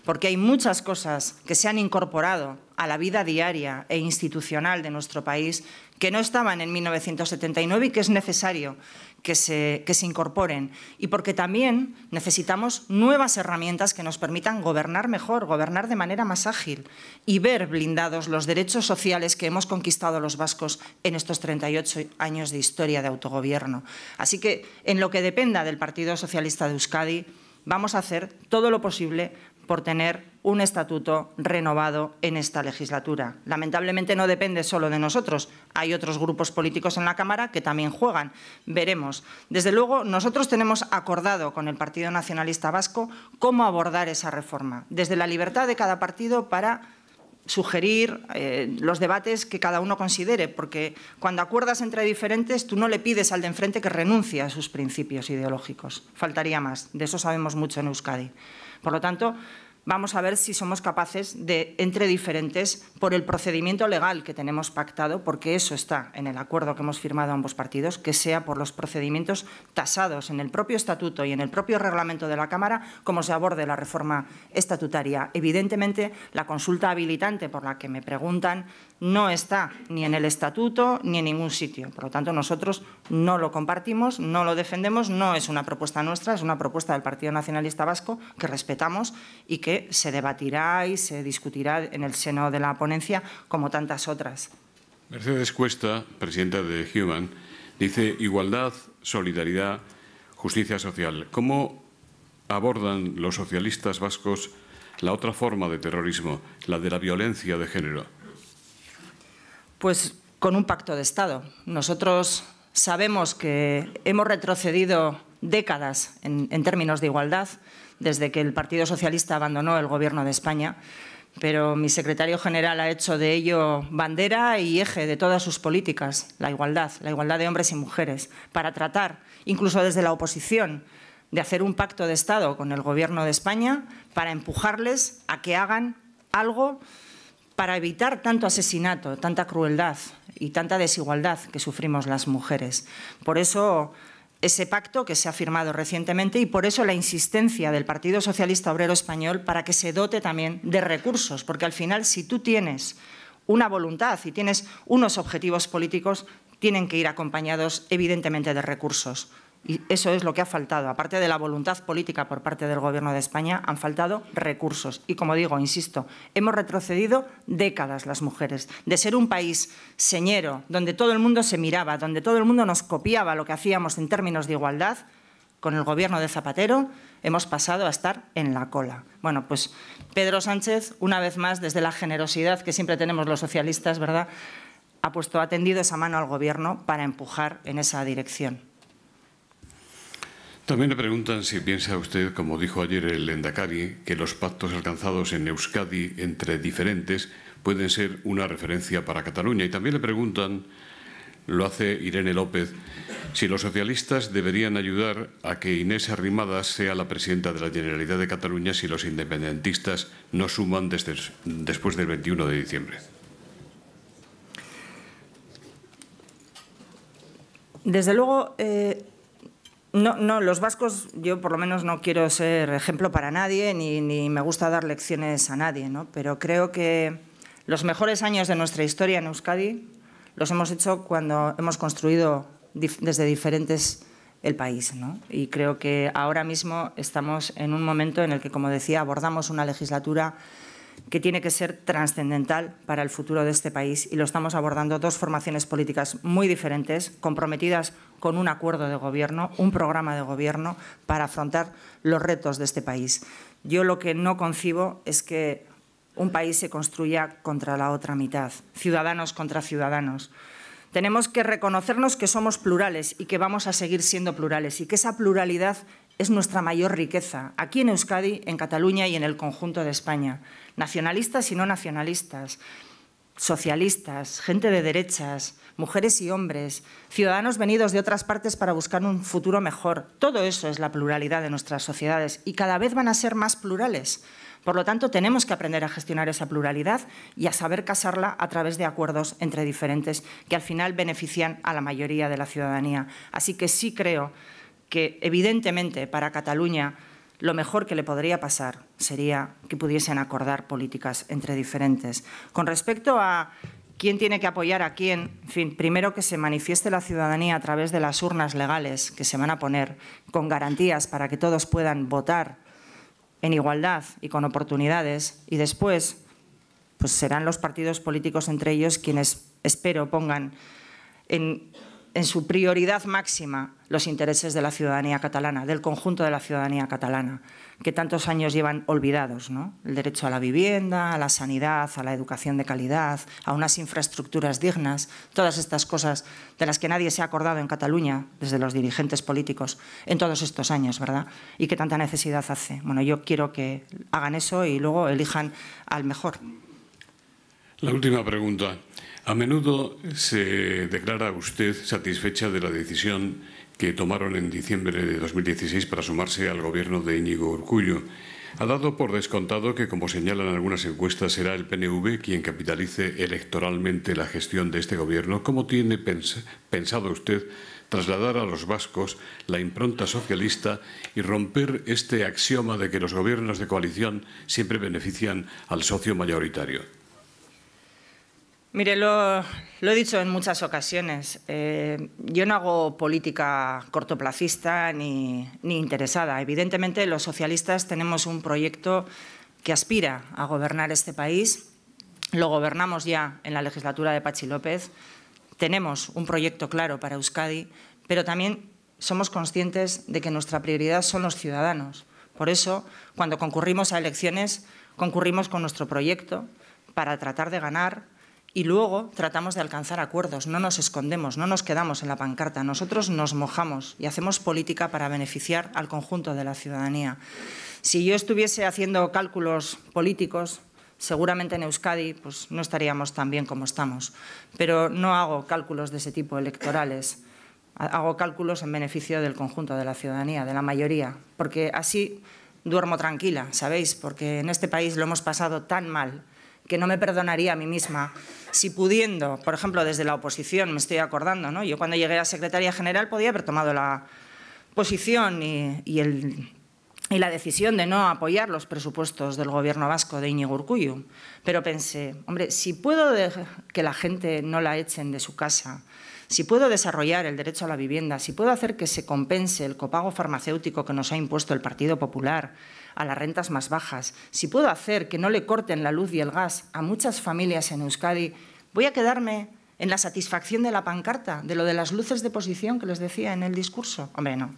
porque hay muchas cosas que se han incorporado a la vida diaria e institucional de nuestro país que no estaban en 1979 y que es necesario que se, que se incorporen y porque también necesitamos nuevas herramientas que nos permitan gobernar mejor, gobernar de manera más ágil y ver blindados los derechos sociales que hemos conquistado los vascos en estos 38 años de historia de autogobierno. Así que en lo que dependa del Partido Socialista de Euskadi, vamos a hacer todo lo posible por tener un estatuto renovado en esta legislatura. Lamentablemente no depende solo de nosotros, hay otros grupos políticos en la Cámara que también juegan, veremos. Desde luego, nosotros tenemos acordado con el Partido Nacionalista Vasco cómo abordar esa reforma, desde la libertad de cada partido para sugerir eh, los debates que cada uno considere, porque cuando acuerdas entre diferentes, tú no le pides al de enfrente que renuncie a sus principios ideológicos. Faltaría más, de eso sabemos mucho en Euskadi. Por lo tanto, vamos a ver si somos capaces de, entre diferentes, por el procedimiento legal que tenemos pactado, porque eso está en el acuerdo que hemos firmado ambos partidos, que sea por los procedimientos tasados en el propio estatuto y en el propio reglamento de la Cámara, como se aborde la reforma estatutaria. Evidentemente, la consulta habilitante por la que me preguntan no está ni en el estatuto ni en ningún sitio. Por lo tanto, nosotros no lo compartimos, no lo defendemos, no es una propuesta nuestra, es una propuesta del Partido Nacionalista Vasco que respetamos y que se debatirá y se discutirá en el seno de la ponencia como tantas otras. Mercedes Cuesta, presidenta de Human, dice igualdad, solidaridad, justicia social. ¿Cómo abordan los socialistas vascos la otra forma de terrorismo, la de la violencia de género? Pues con un pacto de Estado. Nosotros sabemos que hemos retrocedido décadas en, términos de igualdad desde que el Partido Socialista abandonó el Gobierno de España, pero mi secretario general ha hecho de ello bandera y eje de todas sus políticas, la igualdad, la igualdad de hombres y mujeres, para tratar, incluso desde la oposición, de hacer un pacto de Estado con el Gobierno de España para empujarles a que hagan algo para evitar tanto asesinato, tanta crueldad y tanta desigualdad que sufrimos las mujeres. Por eso ese pacto que se ha firmado recientemente y por eso la insistencia del Partido Socialista Obrero Español para que se dote también de recursos, porque al final si tú tienes una voluntad y tienes unos objetivos políticos, tienen que ir acompañados evidentemente de recursos. Y eso es lo que ha faltado. Aparte de la voluntad política por parte del Gobierno de España, han faltado recursos. Y como digo, insisto, hemos retrocedido décadas las mujeres. De ser un país señero, donde todo el mundo se miraba, donde todo el mundo nos copiaba lo que hacíamos en términos de igualdad, con el Gobierno de Zapatero hemos pasado a estar en la cola. Bueno, pues Pedro Sánchez, una vez más, desde la generosidad que siempre tenemos los socialistas, ¿verdad?, ha puesto, ha tendido esa mano al Gobierno para empujar en esa dirección. También le preguntan si piensa usted, como dijo ayer el Endacari, que los pactos alcanzados en Euskadi entre diferentes pueden ser una referencia para Cataluña. Y también le preguntan, lo hace Irene López, si los socialistas deberían ayudar a que Inés Arrimadas sea la presidenta de la Generalidad de Cataluña si los independentistas no suman después del 21 de diciembre. Desde luego. Eh, no, no, los vascos, yo por lo menos no quiero ser ejemplo para nadie, ni, me gusta dar lecciones a nadie, ¿no? pero creo que los mejores años de nuestra historia en Euskadi los hemos hecho cuando hemos construido desde diferentes el país. Y creo que ahora mismo estamos en un momento en el que, como decía, abordamos una legislatura que tiene que ser trascendental para el futuro de este país y lo estamos abordando dos formaciones políticas muy diferentes, comprometidas con un acuerdo de gobierno, un programa de gobierno para afrontar los retos de este país. Yo lo que no concibo es que un país se construya contra la otra mitad, ciudadanos contra ciudadanos. Tenemos que reconocernos que somos plurales y que vamos a seguir siendo plurales y que esa pluralidad es nuestra mayor riqueza, aquí en Euskadi, en Cataluña y en el conjunto de España nacionalistas y no nacionalistas, socialistas, gente de derechas, mujeres y hombres, ciudadanos venidos de otras partes para buscar un futuro mejor. Todo eso es la pluralidad de nuestras sociedades y cada vez van a ser más plurales. Por lo tanto, tenemos que aprender a gestionar esa pluralidad y a saber casarla a través de acuerdos entre diferentes que al final benefician a la mayoría de la ciudadanía. Así que sí creo que, evidentemente, para Cataluña lo mejor que le podría pasar sería que pudiesen acordar políticas entre diferentes. Con respecto a quién tiene que apoyar a quién, en fin, primero que se manifieste la ciudadanía a través de las urnas legales que se van a poner con garantías para que todos puedan votar en igualdad y con oportunidades y después pues serán los partidos políticos entre ellos quienes espero pongan en en su prioridad máxima los intereses de la ciudadanía catalana, del conjunto de la ciudadanía catalana, que tantos años llevan olvidados. ¿no? El derecho a la vivienda, a la sanidad, a la educación de calidad, a unas infraestructuras dignas, todas estas cosas de las que nadie se ha acordado en Cataluña, desde los dirigentes políticos, en todos estos años, ¿verdad? Y que tanta necesidad hace. Bueno, yo quiero que hagan eso y luego elijan al mejor. La última pregunta. A menudo se declara usted satisfecha de la decisión que tomaron en diciembre de 2016 para sumarse al gobierno de Íñigo Urcuyo. Ha dado por descontado que, como señalan algunas encuestas, será el PNV quien capitalice electoralmente la gestión de este gobierno. ¿Cómo tiene pensado usted trasladar a los vascos la impronta socialista y romper este axioma de que los gobiernos de coalición siempre benefician al socio mayoritario? Mire, lo, he dicho en muchas ocasiones. Eh, yo no hago política cortoplacista ni, ni, interesada. Evidentemente, los socialistas tenemos un proyecto que aspira a gobernar este país. Lo gobernamos ya en la legislatura de Pachi López. Tenemos un proyecto claro para Euskadi, pero también somos conscientes de que nuestra prioridad son los ciudadanos. Por eso, cuando concurrimos a elecciones, concurrimos con nuestro proyecto para tratar de ganar y luego tratamos de alcanzar acuerdos, no nos escondemos, no nos quedamos en la pancarta, nosotros nos mojamos y hacemos política para beneficiar al conjunto de la ciudadanía. Si yo estuviese haciendo cálculos políticos, seguramente en Euskadi pues, no estaríamos tan bien como estamos, pero no hago cálculos de ese tipo electorales, hago cálculos en beneficio del conjunto de la ciudadanía, de la mayoría, porque así duermo tranquila, ¿sabéis? Porque en este país lo hemos pasado tan mal que no me perdonaría a mí misma. Si pudiendo, por ejemplo, desde la oposición, me estoy acordando, ¿no? yo cuando llegué a secretaria general podía haber tomado la posición y, la decisión de no apoyar los presupuestos del gobierno vasco de Iñigo Urcuyu, pero pensé, hombre, si puedo que la gente no la echen de su casa si puedo desarrollar el derecho a la vivienda, si puedo hacer que se compense el copago farmacéutico que nos ha impuesto el Partido Popular a las rentas más bajas, si puedo hacer que no le corten la luz y el gas a muchas familias en Euskadi, voy a quedarme en la satisfacción de la pancarta, de lo de las luces de posición que les decía en el discurso. Hombre, no.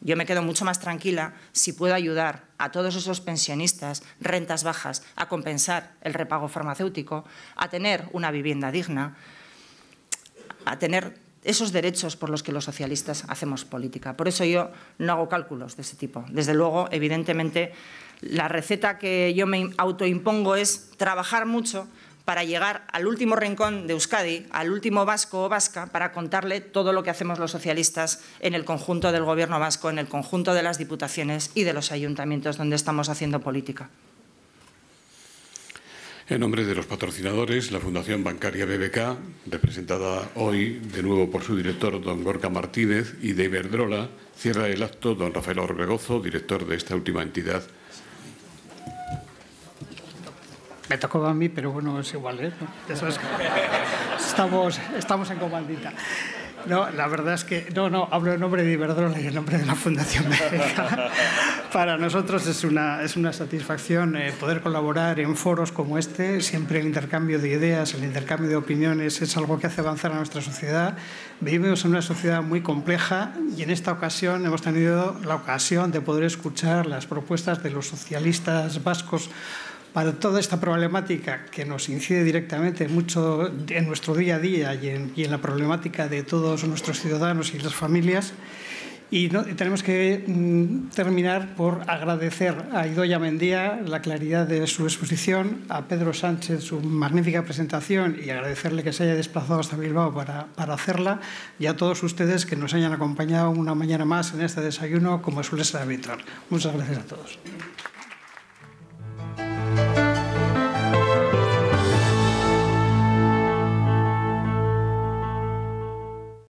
Yo me quedo mucho más tranquila si puedo ayudar a todos esos pensionistas, rentas bajas, a compensar el repago farmacéutico, a tener una vivienda digna, a tener esos derechos por los que los socialistas hacemos política. Por eso yo no hago cálculos de ese tipo. Desde luego, evidentemente, la receta que yo me autoimpongo es trabajar mucho para llegar al último rincón de Euskadi, al último vasco o vasca, para contarle todo lo que hacemos los socialistas en el conjunto del Gobierno vasco, en el conjunto de las diputaciones y de los ayuntamientos donde estamos haciendo política. En nombre de los patrocinadores, la Fundación Bancaria BBK, representada hoy de nuevo por su director, don Gorka Martínez, y de Iberdrola, cierra el acto don Rafael Orbegozo, director de esta última entidad. Me tocó a mí, pero bueno, es igual, ¿eh? estamos, estamos en comandita. No, la verdad es que, no, no, hablo en nombre de Iberdrola y en nombre de la Fundación Médica. Para nosotros es una, es una satisfacción eh, poder colaborar en foros como este. Siempre el intercambio de ideas, el intercambio de opiniones es algo que hace avanzar a nuestra sociedad. Vivimos en una sociedad muy compleja y en esta ocasión hemos tenido la ocasión de poder escuchar las propuestas de los socialistas vascos para toda esta problemática que nos incide directamente mucho en nuestro día a día y en, la problemática de todos nuestros ciudadanos y las familias. Y tenemos que mm, terminar por agradecer a Idoya Mendía la claridad de su exposición, a Pedro Sánchez su magnífica presentación y agradecerle que se haya desplazado hasta Bilbao para, para hacerla y a todos ustedes que nos hayan acompañado una mañana más en este desayuno como suele ser habitual. Muchas gracias a todos.